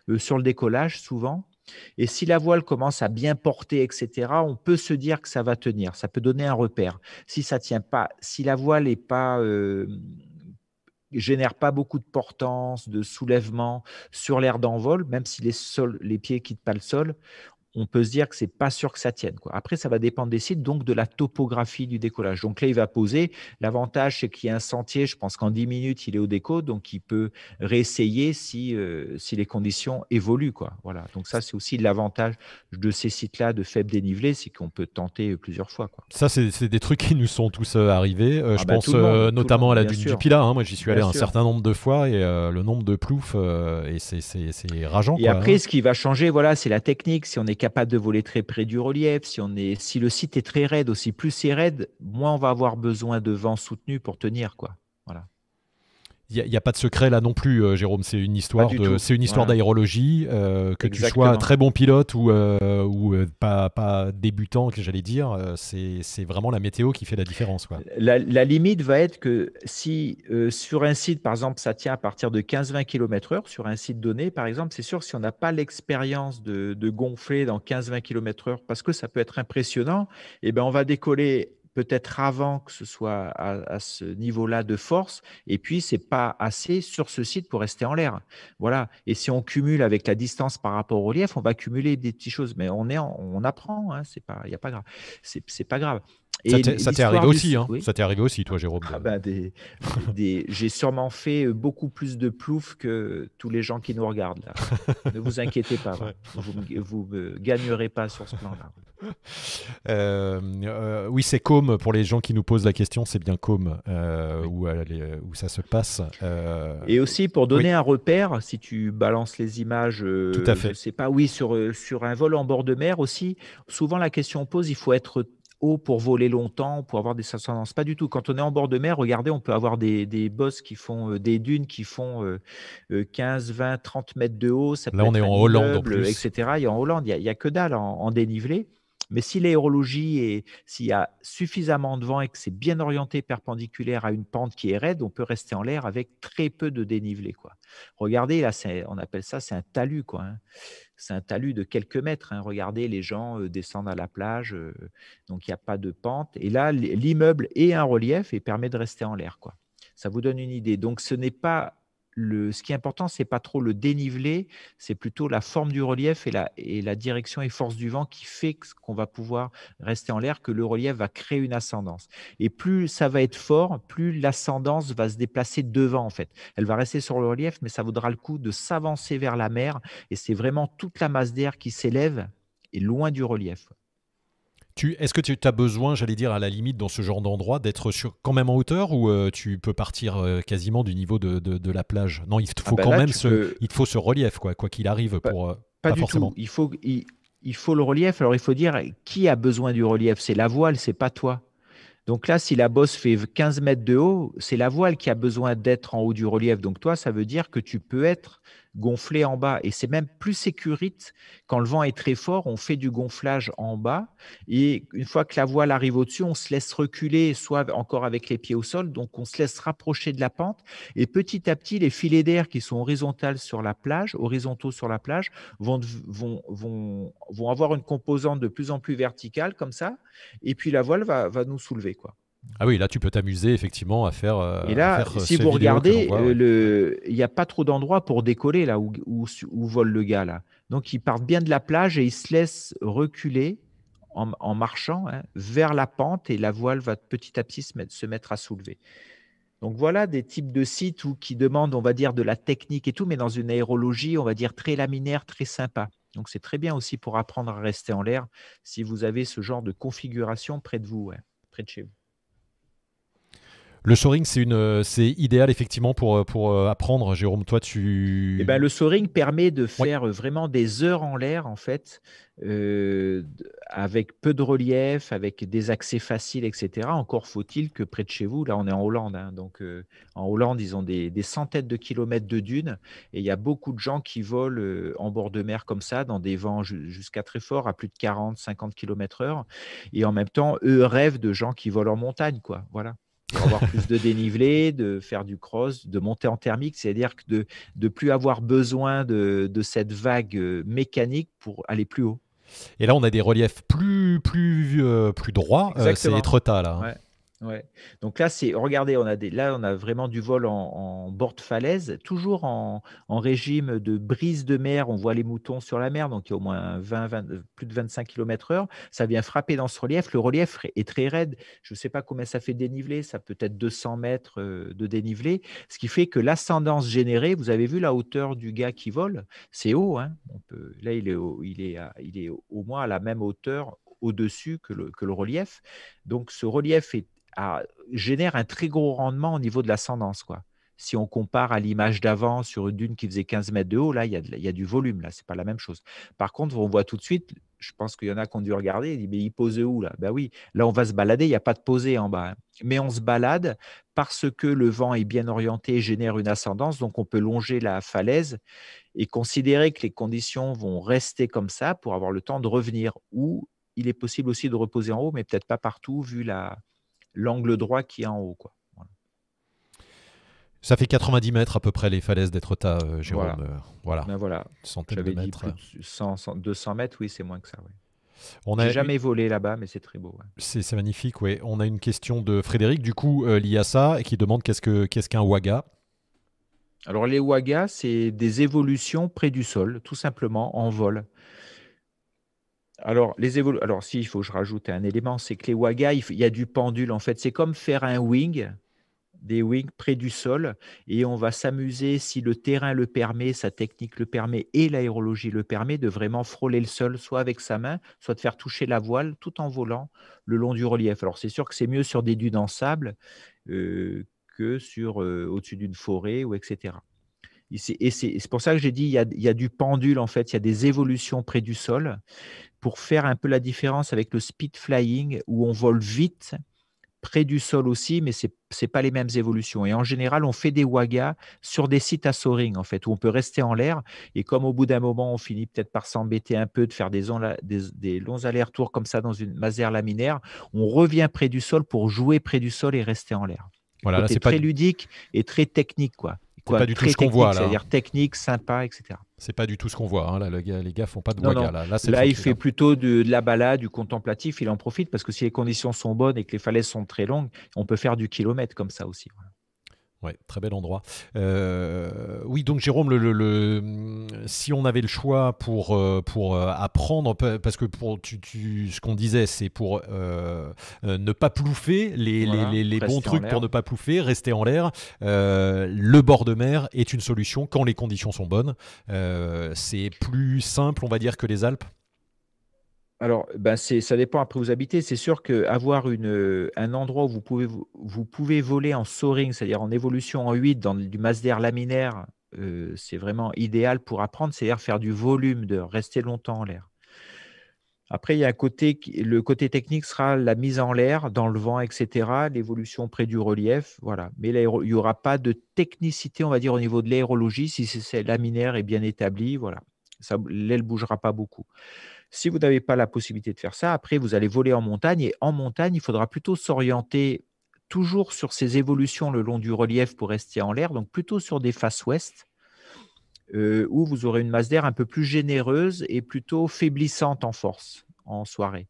euh, sur le décollage souvent. Et si la voile commence à bien porter, etc., on peut se dire que ça va tenir. Ça peut donner un repère. Si ça tient pas, si la voile n'est pas euh, génère pas beaucoup de portance, de soulèvement sur l'air d'envol, même si les, sols, les pieds quittent pas le sol on peut se dire que n'est pas sûr que ça tienne. Quoi. Après, ça va dépendre des sites, donc de la topographie du décollage. Donc là, il va poser. L'avantage, c'est qu'il y a un sentier, je pense qu'en 10 minutes, il est au déco, donc il peut réessayer si, euh, si les conditions évoluent. Quoi. Voilà. Donc ça, c'est aussi l'avantage de ces sites-là de faible dénivelé, c'est qu'on peut tenter plusieurs fois. Quoi. Ça, c'est des trucs qui nous sont tous euh, arrivés. Euh, ah je bah, pense notamment à la dune du Pila. Hein. Moi, j'y suis allé un certain nombre de fois et le nombre de ploufs, et c'est rageant. Et après, hein. ce qui va changer, voilà, c'est la technique. Si on est capable de voler très près du relief, si, on est, si le site est très raide aussi, plus c'est raide, moins on va avoir besoin de vent soutenu pour tenir. quoi il n'y a, pas de secret là non plus, euh, Jérôme. C'est une histoire d'aérologie. Euh, que tu sois un très bon pilote ou, euh, pas, débutant, que j'allais dire, c'est, vraiment la météo qui fait la différence. La, limite va être que si sur un site, par exemple, ça tient à partir de 15-20 km/h, sur un site donné, par exemple, c'est sûr, si on n'a pas l'expérience de, gonfler dans 15-20 km/h, parce que ça peut être impressionnant, eh ben, on va décoller peut-être avant que ce soit à, ce niveau-là de force, et puis c'est pas assez sur ce site pour rester en l'air. Voilà. Et si on cumule avec la distance par rapport au relief, on va cumuler des petites choses, mais on est, on apprend, hein, c'est pas, il y a pas grave, c'est pas grave ça t'est arrivé aussi, hein. ça t'est arrivé aussi, toi, Jérôme. Ah bah, J'ai sûrement fait euh, beaucoup plus de plouf que tous les gens qui nous regardent. ne vous inquiétez pas, *laughs* vous, ne gagnerez pas sur ce plan-là. Euh, euh, oui, c'est comme pour les gens qui nous posent la question, c'est bien comme où, ça se passe. Et aussi pour donner un repère, si tu balances les images, tout à fait. Je sais pas, oui, sur, sur un vol en bord de mer aussi, souvent la question pose, il faut être pour voler longtemps, pour avoir des ascendances. Pas du tout. Quand on est en bord de mer, regardez, on peut avoir des, bosses qui font euh, des dunes qui font 15, 20, 30 mètres de haut. Là, on est en Hollande, en plus. etc. Et en Hollande, il n'y a, que dalle en, dénivelé. Mais si l'aérologie et s'il y a suffisamment de vent et que c'est bien orienté perpendiculaire à une pente qui est raide, on peut rester en l'air avec très peu de dénivelé. Quoi. Regardez, là, on appelle ça, c'est un talus. Quoi, hein c'est un talus de quelques mètres. Hein. Regardez, les gens descendent à la plage, donc il n'y a pas de pente. Et là, l'immeuble est un relief et permet de rester en l'air. Ça vous donne une idée. Donc ce n'est pas ce qui est important, c'est pas trop le dénivelé, c'est plutôt la forme du relief et la, direction et force du vent qui fait qu'on va pouvoir rester en l'air, que le relief va créer une ascendance. Et plus ça va être fort, plus l'ascendance va se déplacer devant, en fait. Elle va rester sur le relief, mais ça vaudra le coup de s'avancer vers la mer. Et c'est vraiment toute la masse d'air qui s'élève et loin du relief. Est-ce que tu as besoin, j'allais dire, à la limite, dans ce genre d'endroit, d'être quand même en hauteur ou euh, tu peux partir euh, quasiment du niveau de, la plage Non, il ah faut bah quand même ce, il faut ce relief, quoi quoi qu'il arrive. pour, euh, pas, forcément. Il faut, il, faut le relief. Alors, il faut dire qui a besoin du relief C'est la voile, c'est pas toi. Donc là, si la bosse fait 15 mètres de haut, c'est la voile qui a besoin d'être en haut du relief. Donc toi, ça veut dire que tu peux être gonfler en bas. Et c'est même plus sécurite. Quand le vent est très fort, on fait du gonflage en bas. Et une fois que la voile arrive au-dessus, on se laisse reculer, soit encore avec les pieds au sol. Donc, on se laisse rapprocher de la pente. Et petit à petit, les filets d'air qui sont horizontaux sur la plage, horizontaux sur la plage, vont, vont, vont, avoir une composante de plus en plus verticale comme ça. Et puis, la voile va, va nous soulever, quoi. Ah oui, là tu peux t'amuser effectivement à faire. Euh, et là, euh, si vous regardez, euh, le... il n'y a pas trop d'endroits pour décoller là où, où, vole le gars là. Donc ils partent bien de la plage et il se laisse reculer en, marchant hein, vers la pente et la voile va petit à petit se mettre, se mettre à soulever. Donc voilà des types de sites où, qui demandent, on va dire, de la technique et tout, mais dans une aérologie, on va dire, très laminaire, très sympa. Donc c'est très bien aussi pour apprendre à rester en l'air si vous avez ce genre de configuration près de vous, près de chez vous. Le soaring, euh, c'est idéal effectivement pour euh, euh, apprendre. Jérôme, toi, tu. Eh ben, le soaring permet de faire vraiment des heures en l'air en fait, avec peu de relief, avec des accès faciles, etc. Encore faut-il que près de chez vous, là, on est en Hollande, hein, donc en Hollande, ils ont des, centaines de kilomètres de dunes et il y a beaucoup de gens qui volent en bord de mer comme ça, dans des vents jusqu'à très fort, à plus de 40, 50 km/h, et en même temps, eux rêvent de gens qui volent en montagne, quoi. Voilà pour avoir *laughs* plus de dénivelé, de faire du cross, de monter en thermique, c'est-à-dire que de plus avoir besoin de, cette vague euh, mécanique pour aller plus haut. Et là, on a des reliefs plus plus euh, plus droits. Euh, c'est c'est Etretat là. Hein. Donc là, c'est regardez, on a des, là, on a vraiment du vol en, en bord de falaise, toujours en, régime de brise de mer. On voit les moutons sur la mer, donc il y a au moins 20, 20 euh, plus de 25 km/h. Ça vient frapper dans ce relief. Le relief est très raide. Je ne sais pas combien ça fait déniveler. dénivelé, ça peut être 200 mètres euh, de dénivelé, ce qui fait que l'ascendance générée, vous avez vu la hauteur du gars qui vole, c'est haut. Hein on peut, là, il est, au, il, est il est au moins à la même hauteur au-dessus que le, que le relief. Donc ce relief est ah, génère un très gros rendement au niveau de l'ascendance. quoi. Si on compare à l'image d'avant sur une dune qui faisait 15 mètres de haut, là, il y a, du volume, là, c'est pas la même chose. Par contre, on voit tout de suite, je pense qu'il y en a qui ont dû regarder, ils mais il pose où là Ben oui, là, on va se balader, il n'y a pas de poser en bas. Hein. Mais on se balade parce que le vent est bien orienté et génère une ascendance, donc on peut longer la falaise et considérer que les conditions vont rester comme ça pour avoir le temps de revenir. Ou il est possible aussi de reposer en haut, mais peut-être pas partout, vu la, l'angle droit qui est en haut. Quoi. Ça fait 90 mètres à peu près les falaises d'Etretat euh, Jérôme. Voilà. 200 euh, ben euh. mètres, oui, c'est moins que ça. Ouais. On jamais volé là-bas, mais c'est très beau. C'est magnifique, oui. On a une question de Frédéric, du coup, euh, liée à ça, qui demande qu'est-ce qu'un qu waga Alors, les wagas, c'est des évolutions près du sol, tout simplement en vol. Alors, les Alors, si, il faut que je rajoute un élément, c'est que les wagas, il, y a du pendule, en fait. C'est comme faire un wing, des wings près du sol, et on va s'amuser, si le terrain le permet, sa technique le permet, et l'aérologie le permet, de vraiment frôler le sol, soit avec sa main, soit de faire toucher la voile, tout en volant le long du relief. Alors, c'est sûr que c'est mieux sur des dunes en sable euh, que sur euh, au-dessus d'une forêt, ou etc. Et c'est pour ça que j'ai dit, il il y, a, du pendule, en fait, il y a des évolutions près du sol pour faire un peu la différence avec le speed flying où on vole vite près du sol aussi, mais ce n'est pas les mêmes évolutions. Et en général, on fait des wagas sur des sites à soaring, en fait, où on peut rester en l'air. Et comme au bout d'un moment, on finit peut-être par s'embêter un peu de faire des, des, longs allers-retours comme ça dans une masère laminaire, on revient près du sol pour jouer près du sol et rester en l'air. Voilà, c'est très ludique et très technique. quoi pas du tout ce qu'on voit là. C'est-à-dire hein. technique, sympa, etc. C'est pas du tout ce qu'on voit. Hein, là, gars, les gars font pas de non, Là, là, il fait plutôt de, la balade, du contemplatif. Il en profite parce que si les conditions sont bonnes et que les falaises sont très longues, on peut faire du kilomètre comme ça aussi. Ouais, très bel endroit. Euh, oui, donc Jérôme, le, mm, si on avait le choix pour, euh, pour euh, apprendre, parce que pour, tu, ce qu'on disait, c'est pour ne pas plouffer, les, bons trucs pour ne pas plouffer, rester en l'air. le bord de mer est une solution quand les conditions sont bonnes. c'est plus simple, on va dire, que les Alpes. Alors, ben ça dépend après où vous habitez. C'est sûr qu'avoir euh, un endroit où vous pouvez, vous pouvez voler en soaring, c'est-à-dire en évolution en 8 dans du masse d'air laminaire, euh, c'est vraiment idéal pour apprendre, c'est-à-dire faire du volume, de rester longtemps en l'air. Après, il y a un côté, le côté technique sera la mise en l'air, dans le vent, etc., l'évolution près du relief, voilà. Mais il n'y aura pas de technicité, on va dire, au niveau de l'aérologie, si c'est laminaire et bien établi, voilà. L'aile ne bougera pas beaucoup. Si vous n'avez pas la possibilité de faire ça, après, vous allez voler en montagne. Et en montagne, il faudra plutôt s'orienter toujours sur ces évolutions le long du relief pour rester en l'air, donc plutôt sur des faces ouest, euh, où vous aurez une masse d'air un peu plus généreuse et plutôt faiblissante en force en soirée.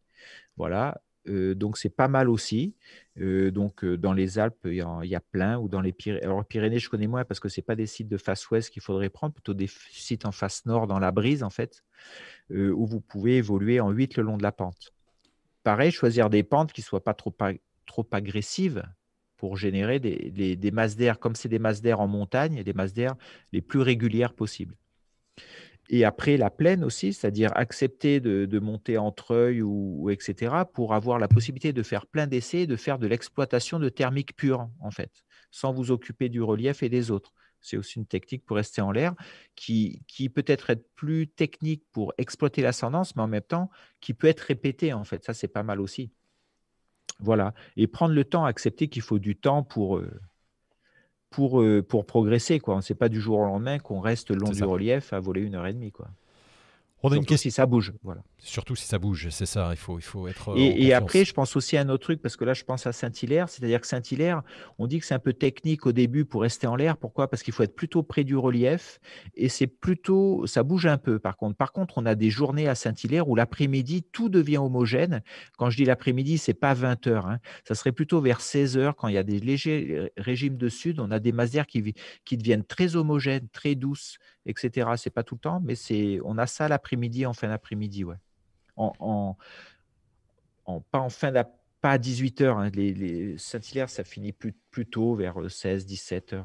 Voilà. Euh, donc c'est pas mal aussi. Euh, donc euh, dans les Alpes, il y, a plein, ou dans les Pyrénées. Alors Pyrénées, je connais moins parce que c'est pas des sites de face ouest qu'il faudrait prendre, plutôt des sites en face nord, dans la brise en fait, où vous pouvez évoluer en 8 le long de la pente. Pareil, choisir des pentes qui ne soient pas trop, trop agressives pour générer des, masses d'air, comme c'est des masses d'air en montagne, des masses d'air les plus régulières possibles et après la plaine aussi, c'est-à-dire accepter de, monter entre eux ou, etc. pour avoir la possibilité de faire plein d'essais de faire de l'exploitation de thermique pure en fait, sans vous occuper du relief et des autres. C'est aussi une technique pour rester en l'air qui, peut être être plus technique pour exploiter l'ascendance, mais en même temps qui peut être répétée en fait. Ça c'est pas mal aussi. Voilà. Et prendre le temps, accepter qu'il faut du temps pour euh, pour, euh, pour progresser. Ce n'est pas du jour au lendemain qu'on reste long du relief à voler une heure et demie. Quoi. On si ça bouge, voilà. Surtout si ça bouge, c'est ça. Il faut, il faut être. Euh, et, après, je pense aussi à un autre truc parce que là, je pense à Saint-Hilaire, c'est-à-dire que Saint-Hilaire, on dit que c'est un peu technique au début pour rester en l'air. Pourquoi Parce qu'il faut être plutôt près du relief et c'est plutôt, ça bouge un peu. Par contre, par contre, on a des journées à Saint-Hilaire où l'après-midi tout devient homogène. Quand je dis l'après-midi, c'est pas 20 heures, hein. ça serait plutôt vers 16 heures quand il y a des légers régimes de sud. On a des masses qui, qui deviennent très homogènes, très douces etc. C'est pas tout le temps, mais c'est on a ça l'après-midi, en fin d'après-midi, ouais. En, en, pas en fin pas à 18h. Hein. Les, Saint-Hilaire, ça finit plus, plus, tôt, vers 16, 17h. Euh,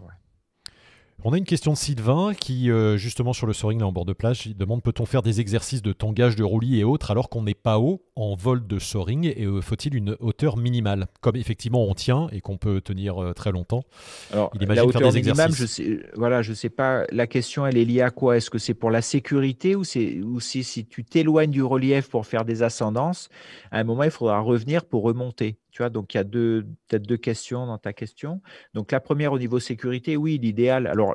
on a une question de Sylvain qui, euh, justement, sur le soaring en bord de plage, il demande peut-on faire des exercices de tangage de roulis et autres alors qu'on n'est pas haut en vol de soaring et euh, faut-il une hauteur minimale Comme effectivement on tient et qu'on peut tenir euh, très longtemps. Alors, il imagine la hauteur des minimale, je sais, euh, voilà, je sais pas. La question, elle est liée à quoi Est-ce que c'est pour la sécurité ou c'est ou si tu t'éloignes du relief pour faire des ascendances, à un moment il faudra revenir pour remonter. Tu vois, donc il y a deux peut-être deux questions dans ta question. Donc la première au niveau sécurité, oui, l'idéal. Alors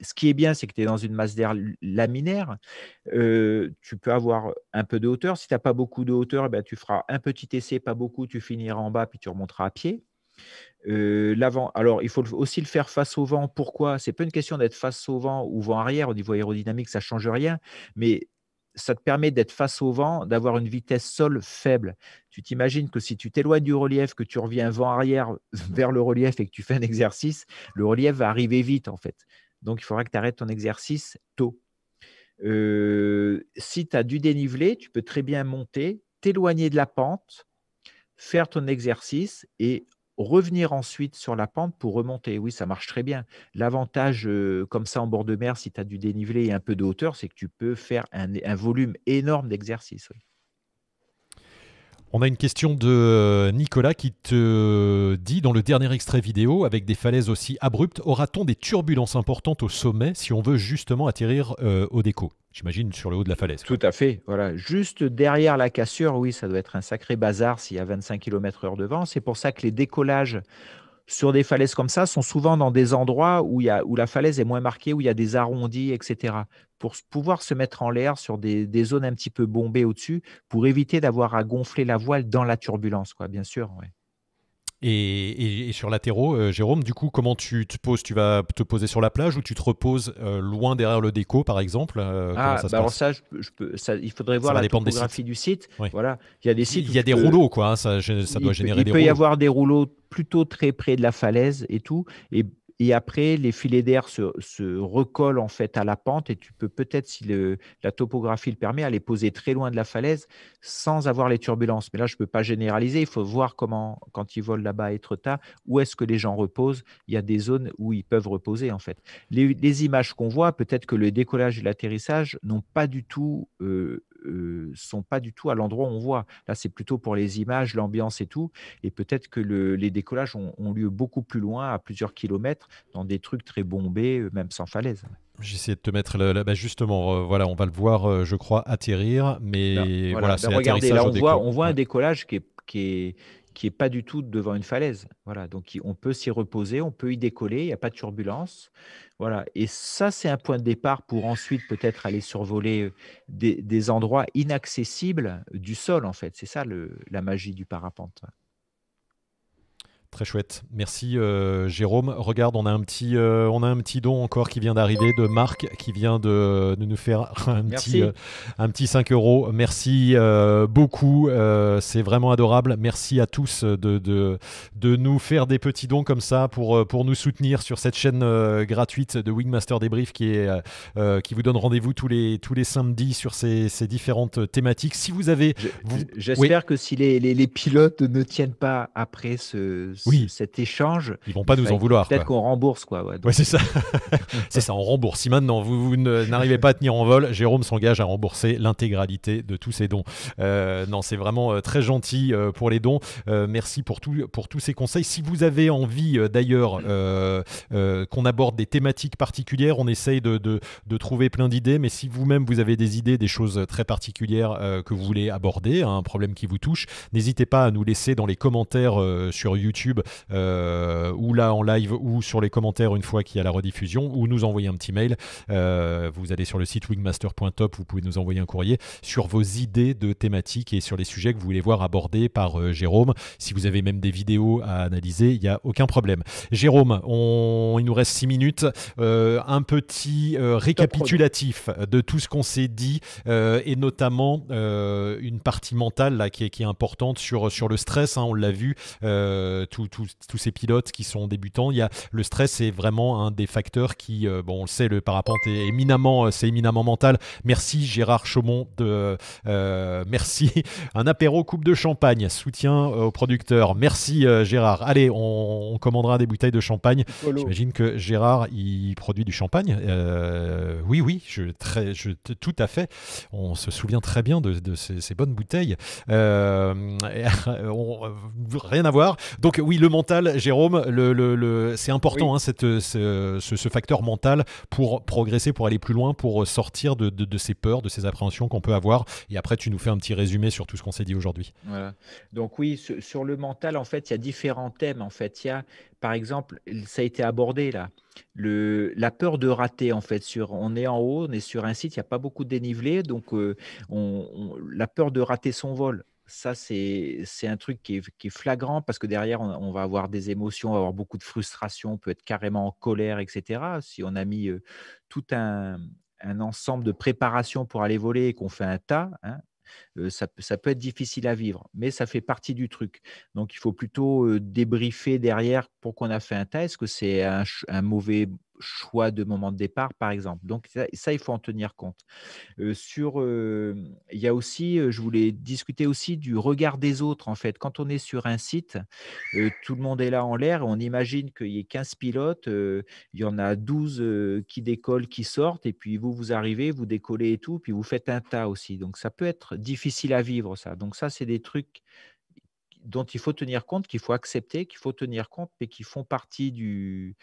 ce qui est bien, c'est que tu es dans une masse d'air laminaire. tu peux avoir un peu de hauteur. Si tu n'as pas beaucoup de hauteur eh ben, tu feras un petit essai, pas beaucoup, tu finiras en bas, puis tu remonteras à pied. Euh, l'avant. Alors, il faut aussi le faire face au vent. Pourquoi C'est pas une question d'être face au vent ou vent arrière. Au niveau aérodynamique, ça change rien. Mais ça te permet d'être face au vent, d'avoir une vitesse sol faible. Tu t'imagines que si tu t'éloignes du relief, que tu reviens vent arrière *laughs* vers le relief et que tu fais un exercice, le relief va arriver vite en fait. Donc il faudra que tu arrêtes ton exercice tôt. Euh, si tu as du dénivelé, tu peux très bien monter t'éloigner de la pente, faire ton exercice et revenir ensuite sur la pente pour remonter. Oui, ça marche très bien. L'avantage, euh, comme ça, en bord de mer, si tu as du dénivelé et un peu de hauteur, c'est que tu peux faire un, volume énorme d'exercices. Oui. On a une question de euh, Nicolas qui te dit dans le dernier extrait vidéo, avec des falaises aussi abruptes, aura-t-on des turbulences importantes au sommet si on veut justement atterrir euh, au déco J'imagine sur le haut de la falaise. Tout à fait. Voilà. Juste derrière la cassure, oui, ça doit être un sacré bazar s'il y a 25 km/h de vent. C'est pour ça que les décollages sur des falaises comme ça sont souvent dans des endroits où, où la falaise est moins marquée, où il y a des arrondis, etc. Pour pouvoir se mettre en l'air sur des, zones un petit peu bombées au-dessus, pour éviter d'avoir à gonfler la voile dans la turbulence, quoi, bien sûr. Et, sur l'athéro, euh, Jérôme, du coup, comment tu te poses Tu vas te poser sur la plage ou tu te reposes euh, loin derrière le déco, par exemple alors ça, il faudrait voir la topographie du site. Voilà, il y a des sites. Il y a des rouleaux, quoi. Hein, ça, doit générer des rouleaux. Il peut y avoir des rouleaux plutôt très près de la falaise et tout, et et après, les filets d'air se, recollent en fait à la pente et tu peux peut-être, si la topographie le permet, aller poser très loin de la falaise sans avoir les turbulences. Mais là, je ne peux pas généraliser. Il faut voir comment, quand ils volent là-bas à tard, où est-ce que les gens reposent. Il y a des zones où ils peuvent reposer en fait. Les, images qu'on voit, peut-être que le décollage et l'atterrissage n'ont pas du tout euh, sont pas du tout à l'endroit où on voit. Là, c'est plutôt pour les images, l'ambiance et tout. Et peut-être que les décollages ont, lieu beaucoup plus loin, à plusieurs kilomètres, dans des trucs très bombés, euh, même sans falaise. j'essaie de te mettre là-bas justement. voilà, on va le voir, je crois, atterrir. Mais voilà, bah, regardez, là, on voit, un décollage qui qui est qui n'est pas du tout devant une falaise. Voilà, donc on peut s'y reposer, on peut y décoller, il n'y a pas de turbulence. Voilà, et ça, c'est un point de départ pour ensuite peut-être aller survoler euh, des, endroits inaccessibles du sol, en fait. C'est ça la magie du parapente. Très chouette. Merci euh, Jérôme. Regarde, on a, un petit, euh, on a un petit don encore qui vient d'arriver de Marc qui vient de, nous faire *laughs* un petit, euh, un petit 5 euros. Merci beaucoup. C'est vraiment adorable. Merci à tous de, de, nous faire des petits dons comme ça pour, pour nous soutenir sur cette chaîne gratuite de Wingmaster Débrief qui, est, qui vous donne rendez-vous tous les, tous les samedis sur ces, ces différentes thématiques. Si vous avez. J'espère que si les pilotes ne tiennent pas après ce oui. cet échange. Ils vont pas nous en vouloir. Peut-être qu'on rembourse quoi. c'est ça. *laughs* *laughs* c'est ça, on rembourse. Si maintenant vous, n'arrivez pas à tenir en vol, Jérôme s'engage à rembourser l'intégralité de tous ses dons. Euh, non, c'est vraiment euh, très gentil euh, pour les dons. merci pour, pour tous ces conseils. Si vous avez envie d'ailleurs qu'on aborde des thématiques particulières, on essaye de trouver plein d'idées. Mais si vous-même vous avez des idées, des choses très particulières que vous voulez aborder, hein, un problème qui vous touche, n'hésitez pas à nous laisser dans les commentaires sur YouTube euh, ou là en live ou sur les commentaires une fois qu'il y a la rediffusion ou nous envoyer un petit mail. Euh, vous allez sur le site wingmaster.top vous pouvez nous envoyer un courrier sur vos idées de thématiques et sur les sujets que vous voulez voir abordés par euh, Jérôme. Si vous avez même des vidéos à analyser, il n'y a aucun problème. Jérôme, il nous reste 6 minutes. un petit récapitulatif de tout ce qu'on s'est dit et notamment une partie mentale là, qui, est, importante sur, sur le stress. Hein, on l'a vu, tout tous ces pilotes qui sont débutants. Il y a, le stress est vraiment un des facteurs qui, euh, bon, on le sait, le parapente est éminemment, euh, c'est éminemment mental. Merci Gérard Chaumont de, euh, merci. *laughs* Un apéro coupe de champagne, soutien aux producteurs. Merci Gérard. Allez, on, commandera des bouteilles de champagne. J'imagine que Gérard, il produit du champagne. oui, oui, je, très, je, tout à fait. On se souvient très bien de, ces, bonnes bouteilles. *laughs* On, rien à voir. Donc oui, le mental, Jérôme, c'est important, hein, ce, facteur mental pour progresser, pour aller plus loin, pour sortir de, ces peurs, de ces appréhensions qu'on peut avoir. Et après, tu nous fais un petit résumé sur tout ce qu'on s'est dit aujourd'hui. Donc oui, sur, le mental, en fait, il y a différents thèmes. En fait, il y a, par exemple, ça a été abordé là. la peur de rater en fait sur on est en haut on est sur un site il n'y a pas beaucoup de dénivelé donc euh, on, la peur de rater son vol ça, c'est un truc qui est, flagrant parce que derrière, on, va avoir des émotions, avoir beaucoup de frustration, peut être carrément en colère, etc. Si on a mis tout un, ensemble de préparations pour aller voler et qu'on fait un tas, hein, ça, peut être difficile à vivre, mais ça fait partie du truc. Donc, il faut plutôt débriefer derrière pour qu'on a fait un tas. Est-ce que c'est un, mauvais choix de moment de départ, par exemple. Donc ça, il faut en tenir compte. Euh, sur, euh, il y a aussi, euh, je voulais discuter aussi du regard des autres, en fait. Quand on est sur un site, tout le monde est là en l'air, on imagine qu'il y ait 15 pilotes, il y en a 12 qui décollent, qui sortent, et puis vous, vous arrivez, vous décollez et tout, puis vous faites un tas aussi. Donc ça peut être difficile à vivre, ça. Donc ça, c'est des trucs dont il faut tenir compte, qu'il faut accepter, qu'il faut tenir compte, mais qui font partie du,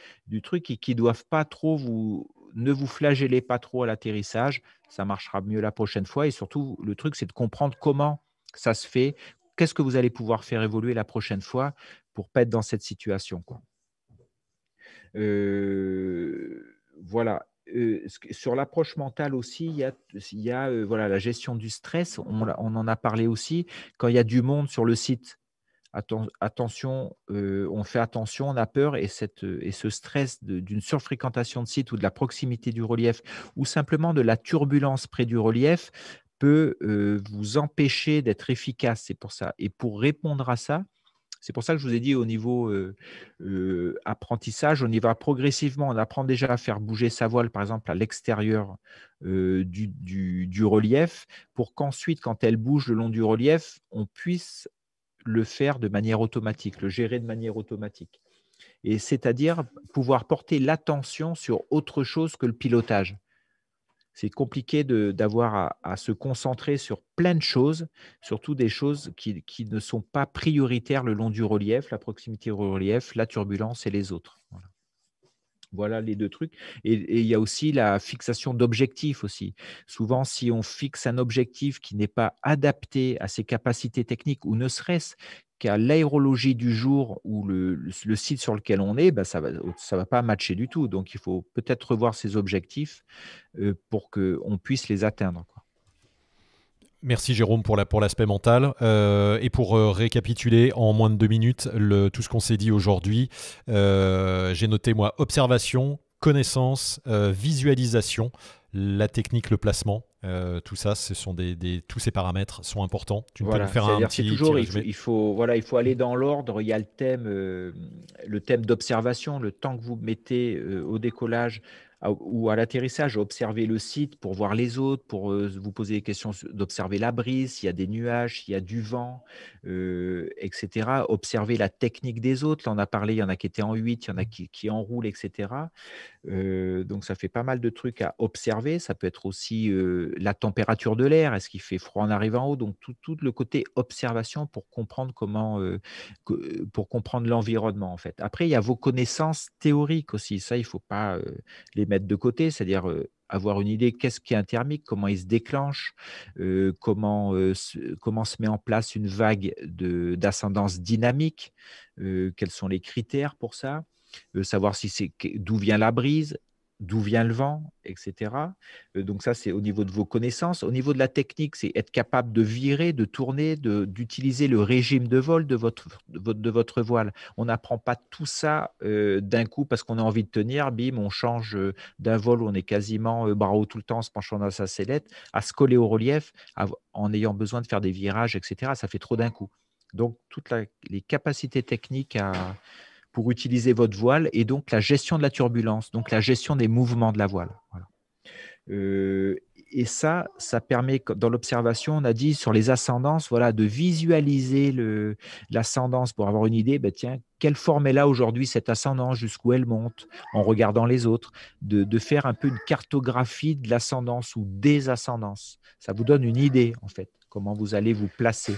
truc et qui ne doivent pas trop vous. Ne vous flageller pas trop à l'atterrissage, ça marchera mieux la prochaine fois. Et surtout, le truc, c'est de comprendre comment ça se fait, qu'est-ce que vous allez pouvoir faire évoluer la prochaine fois pour ne pas être dans cette situation. Euh, voilà. Euh, sur l'approche mentale aussi, il y a, euh, voilà, la gestion du stress, on, en a parlé aussi. Quand il y a du monde sur le site, attention, euh, on fait attention, on a peur et, cette, et ce stress d'une surfréquentation de site ou de la proximité du relief ou simplement de la turbulence près du relief peut euh, vous empêcher d'être efficace. C'est pour ça. Et pour répondre à ça, c'est pour ça que je vous ai dit au niveau euh, apprentissage, on y va progressivement. On apprend déjà à faire bouger sa voile, par exemple, à l'extérieur du, relief, pour qu'ensuite, quand elle bouge le long du relief, on puisse le faire de manière automatique, le gérer de manière automatique. Et c'est-à-dire pouvoir porter l'attention sur autre chose que le pilotage. C'est compliqué d'avoir à, se concentrer sur plein de choses, surtout des choses qui ne sont pas prioritaires le long du relief, la proximité au relief, la turbulence et les autres. Voilà les deux trucs. Et, il y a aussi la fixation d'objectifs aussi. Souvent, si on fixe un objectif qui n'est pas adapté à ses capacités techniques ou ne serait-ce qu'à l'aérologie du jour ou le, site sur lequel on est, ben, ça ne va, ça va pas matcher du tout. Donc, il faut peut-être revoir ces objectifs euh, pour qu'on puisse les atteindre. Merci Jérôme pour, l'aspect mental. Euh, et pour euh, récapituler en moins de deux minutes tout ce qu'on s'est dit aujourd'hui, euh, j'ai noté moi observation, connaissance, visualisation, la technique, le placement. tout ça, ce sont des, tous ces paramètres sont importants. Tu peux nous faire un petit, c'est toujours, il, faut, il faut aller dans l'ordre. Il y a le thème, le thème d'observation, le temps que vous mettez au décollage, ah, ou à l'atterrissage, observer le site pour voir les autres, pour euh, vous poser des questions, d'observer la brise, s'il y a des nuages, s'il y a du vent, euh, etc. Observer la technique des autres. Là, on a parlé, il y en a qui étaient en 8, il y en a qui, enroulent, etc. Euh, donc, ça fait pas mal de trucs à observer. Ça peut être aussi la température de l'air. Est-ce qu'il fait froid en arrivant en haut Donc, tout, le côté observation pour comprendre comment, pour comprendre l'environnement, en fait. Après, il y a vos connaissances théoriques aussi. Ça, il ne faut pas les mettre de côté, c'est-à-dire euh, avoir une idée qu'est-ce qu'est un thermique, comment il se déclenche, euh, comment, euh, se, comment se met en place une vague d'ascendance dynamique, quels sont les critères pour ça, savoir si c'est d'où vient la brise, d'où vient le vent, etc. Euh, donc ça, c'est au niveau de vos connaissances. Au niveau de la technique, c'est être capable de virer, de tourner, d'utiliser le régime de vol de votre, voile. On n'apprend pas tout ça euh, d'un coup parce qu'on a envie de tenir, bim, on change euh, d'un vol où on est quasiment bras haut tout le temps se penchant dans sa sellette, à se coller au relief en ayant besoin de faire des virages, etc. Ça fait trop d'un coup. Donc, toutes les capacités techniques à, pour utiliser votre voile et donc la gestion de la turbulence, donc la gestion des mouvements de la voile. Euh, et ça, ça permet, dans l'observation, on a dit sur les ascendances, voilà, de visualiser l'ascendance pour avoir une idée, ben tiens, quelle forme est là aujourd'hui cette ascendance, jusqu'où elle monte, en regardant les autres, de, de faire un peu une cartographie de l'ascendance ou des ascendances. Ça vous donne une idée, en fait, comment vous allez vous placer.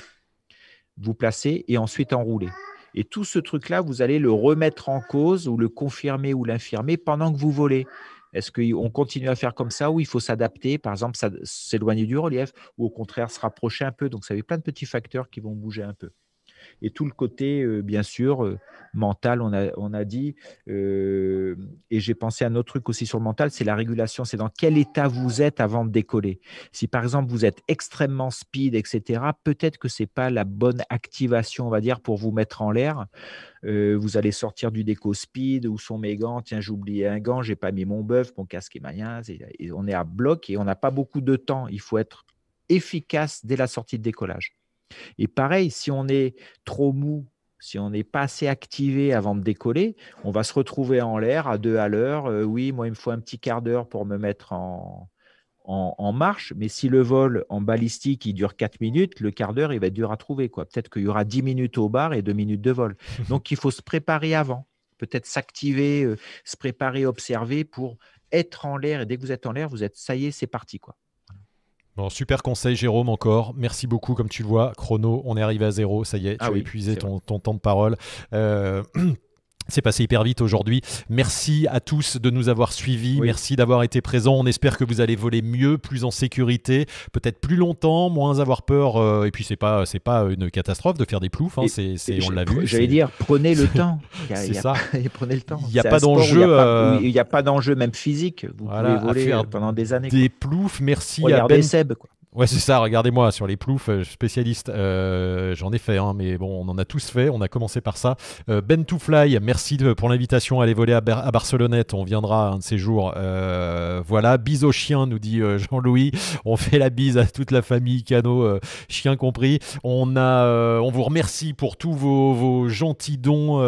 Vous placer et ensuite enrouler. Et tout ce truc-là, vous allez le remettre en cause ou le confirmer ou l'infirmer pendant que vous volez. Est-ce qu'on continue à faire comme ça ou il faut s'adapter, par exemple, s'éloigner du relief ou au contraire se rapprocher un peu Donc, ça avez plein de petits facteurs qui vont bouger un peu et tout le côté, euh, bien sûr, euh, mental, on a, on a dit, euh, et j'ai pensé à un autre truc aussi sur le mental, c'est la régulation, c'est dans quel état vous êtes avant de décoller. Si par exemple vous êtes extrêmement speed, etc., peut-être que ce n'est pas la bonne activation, on va dire, pour vous mettre en l'air. vous allez sortir du déco speed, où sont mes gants, tiens, j'ai oublié un gant, je n'ai pas mis mon bœuf, mon casque est Et on est à bloc et on n'a pas beaucoup de temps, il faut être efficace dès la sortie de décollage. Et pareil, si on est trop mou, si on n'est pas assez activé avant de décoller, on va se retrouver en l'air à deux à l'heure. Euh, oui, moi, il me faut un petit quart d'heure pour me mettre en, marche, mais si le vol en balistique il dure quatre minutes, le quart d'heure il va être dur à trouver. quoi. Peut-être qu'il y aura dix minutes au bar et deux minutes de vol. *laughs* Donc il faut se préparer avant, peut-être s'activer, euh, se préparer, observer pour être en l'air. Et dès que vous êtes en l'air, vous êtes ça y est, c'est parti. quoi super conseil, Jérôme, encore. Merci beaucoup. Comme tu le vois, chrono, on est arrivé à zéro. Ça y est, ah tu as épuisé ton, temps de parole. Euh, *clears throat* C'est passé hyper vite aujourd'hui. Merci à tous de nous avoir suivis. Merci d'avoir été présents. On espère que vous allez voler mieux, plus en sécurité, peut-être plus longtemps, moins avoir peur. Euh, et puis c'est pas c'est pas une catastrophe de faire des ploufs. Hein. C'est, on l'a vu. J'allais dire prenez le temps. C'est ça. prenez le temps. Il n'y a, pas d'enjeu. Il n'y a pas d'enjeu même physique. Vous pouvez voler euh, pendant des années. Des ploufs. Merci à Ben. Seb, quoi. Ouais, c'est ça, regardez-moi, sur les ploufs, euh, spécialiste, euh, j'en ai fait, hein, mais bon, on en a tous fait, on a commencé par ça. Euh, ben to Fly, merci pour l'invitation à aller voler à, Barcelonnette, on viendra un de ces jours. voilà, bise aux chiens, nous dit Jean-Louis, on fait la bise à toute la famille, canot, chien compris. On, a, on vous remercie pour tous vos, gentils dons,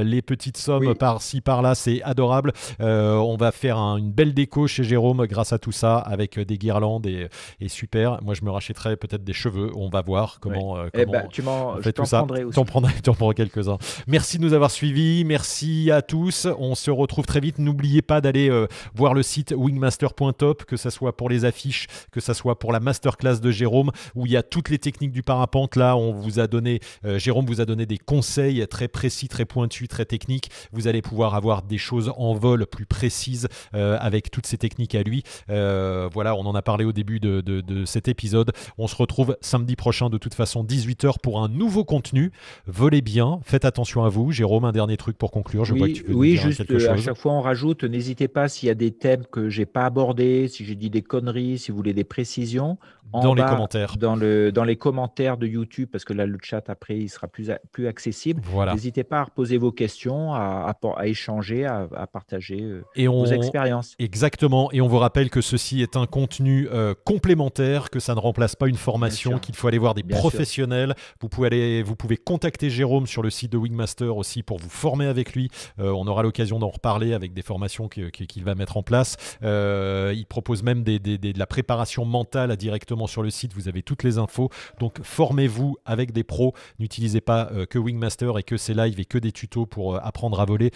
les petites sommes par-ci, par-là, c'est adorable. on va faire une belle déco chez Jérôme grâce à tout ça, avec des guirlandes et super moi, je me rachèterai peut-être des cheveux. On va voir comment. Euh, eh ben, tu m'en tout Prendrai En prendras *laughs* quelques-uns. Merci de nous avoir suivis. Merci à tous. On se retrouve très vite. N'oubliez pas d'aller euh, voir le site wingmaster.top, que ça soit pour les affiches, que ça soit pour la masterclass de Jérôme, où il y a toutes les techniques du parapente. Là, on vous a donné, euh, Jérôme vous a donné des conseils très précis, très pointus, très techniques. Vous allez pouvoir avoir des choses en vol plus précises avec toutes ces techniques à lui. voilà, on en a parlé au début de, de, de cet épisode. On se retrouve samedi prochain de toute façon 18h pour un nouveau contenu. Volez bien, faites attention à vous. Jérôme, un dernier truc pour conclure. Je oui, juste euh, à chaque fois on rajoute, n'hésitez pas s'il y a des thèmes que j'ai pas abordés, si j'ai dit des conneries, si vous voulez des précisions, dans les commentaires. Dans, le, dans les commentaires de YouTube, parce que là, le chat, après, il sera plus, plus accessible. Voilà. N'hésitez pas à poser vos questions, à, échanger, à, partager euh, vos expériences. Exactement. Et on vous rappelle que ceci est un contenu euh, complémentaire, que ça ne remplace pas une formation, qu'il faut aller voir des professionnels. Vous pouvez, aller, vous pouvez contacter Jérôme sur le site de Wingmaster aussi pour vous former avec lui. Euh, on aura l'occasion d'en reparler avec des formations qu'il va mettre en place. il propose même de la préparation mentale à directement sur le site, vous avez toutes les infos. Donc formez-vous avec des pros, n'utilisez pas euh, que Wingmaster et que c'est lives et que des tutos pour euh, apprendre à voler.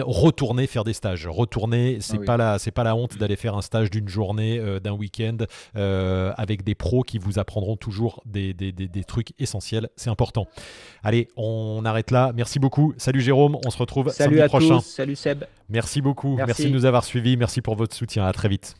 Retournez faire des stages, retournez, c'est ah pas la pas la honte d'aller faire un stage d'une journée, euh, d'un week-end avec des pros qui vous apprendront toujours des, trucs essentiels, c'est important. Allez, on arrête là. Merci beaucoup. Salut Jérôme, on se retrouve salut à prochain. salut Seb. Merci beaucoup. Merci. Merci de nous avoir suivis. Merci pour votre soutien. À très vite.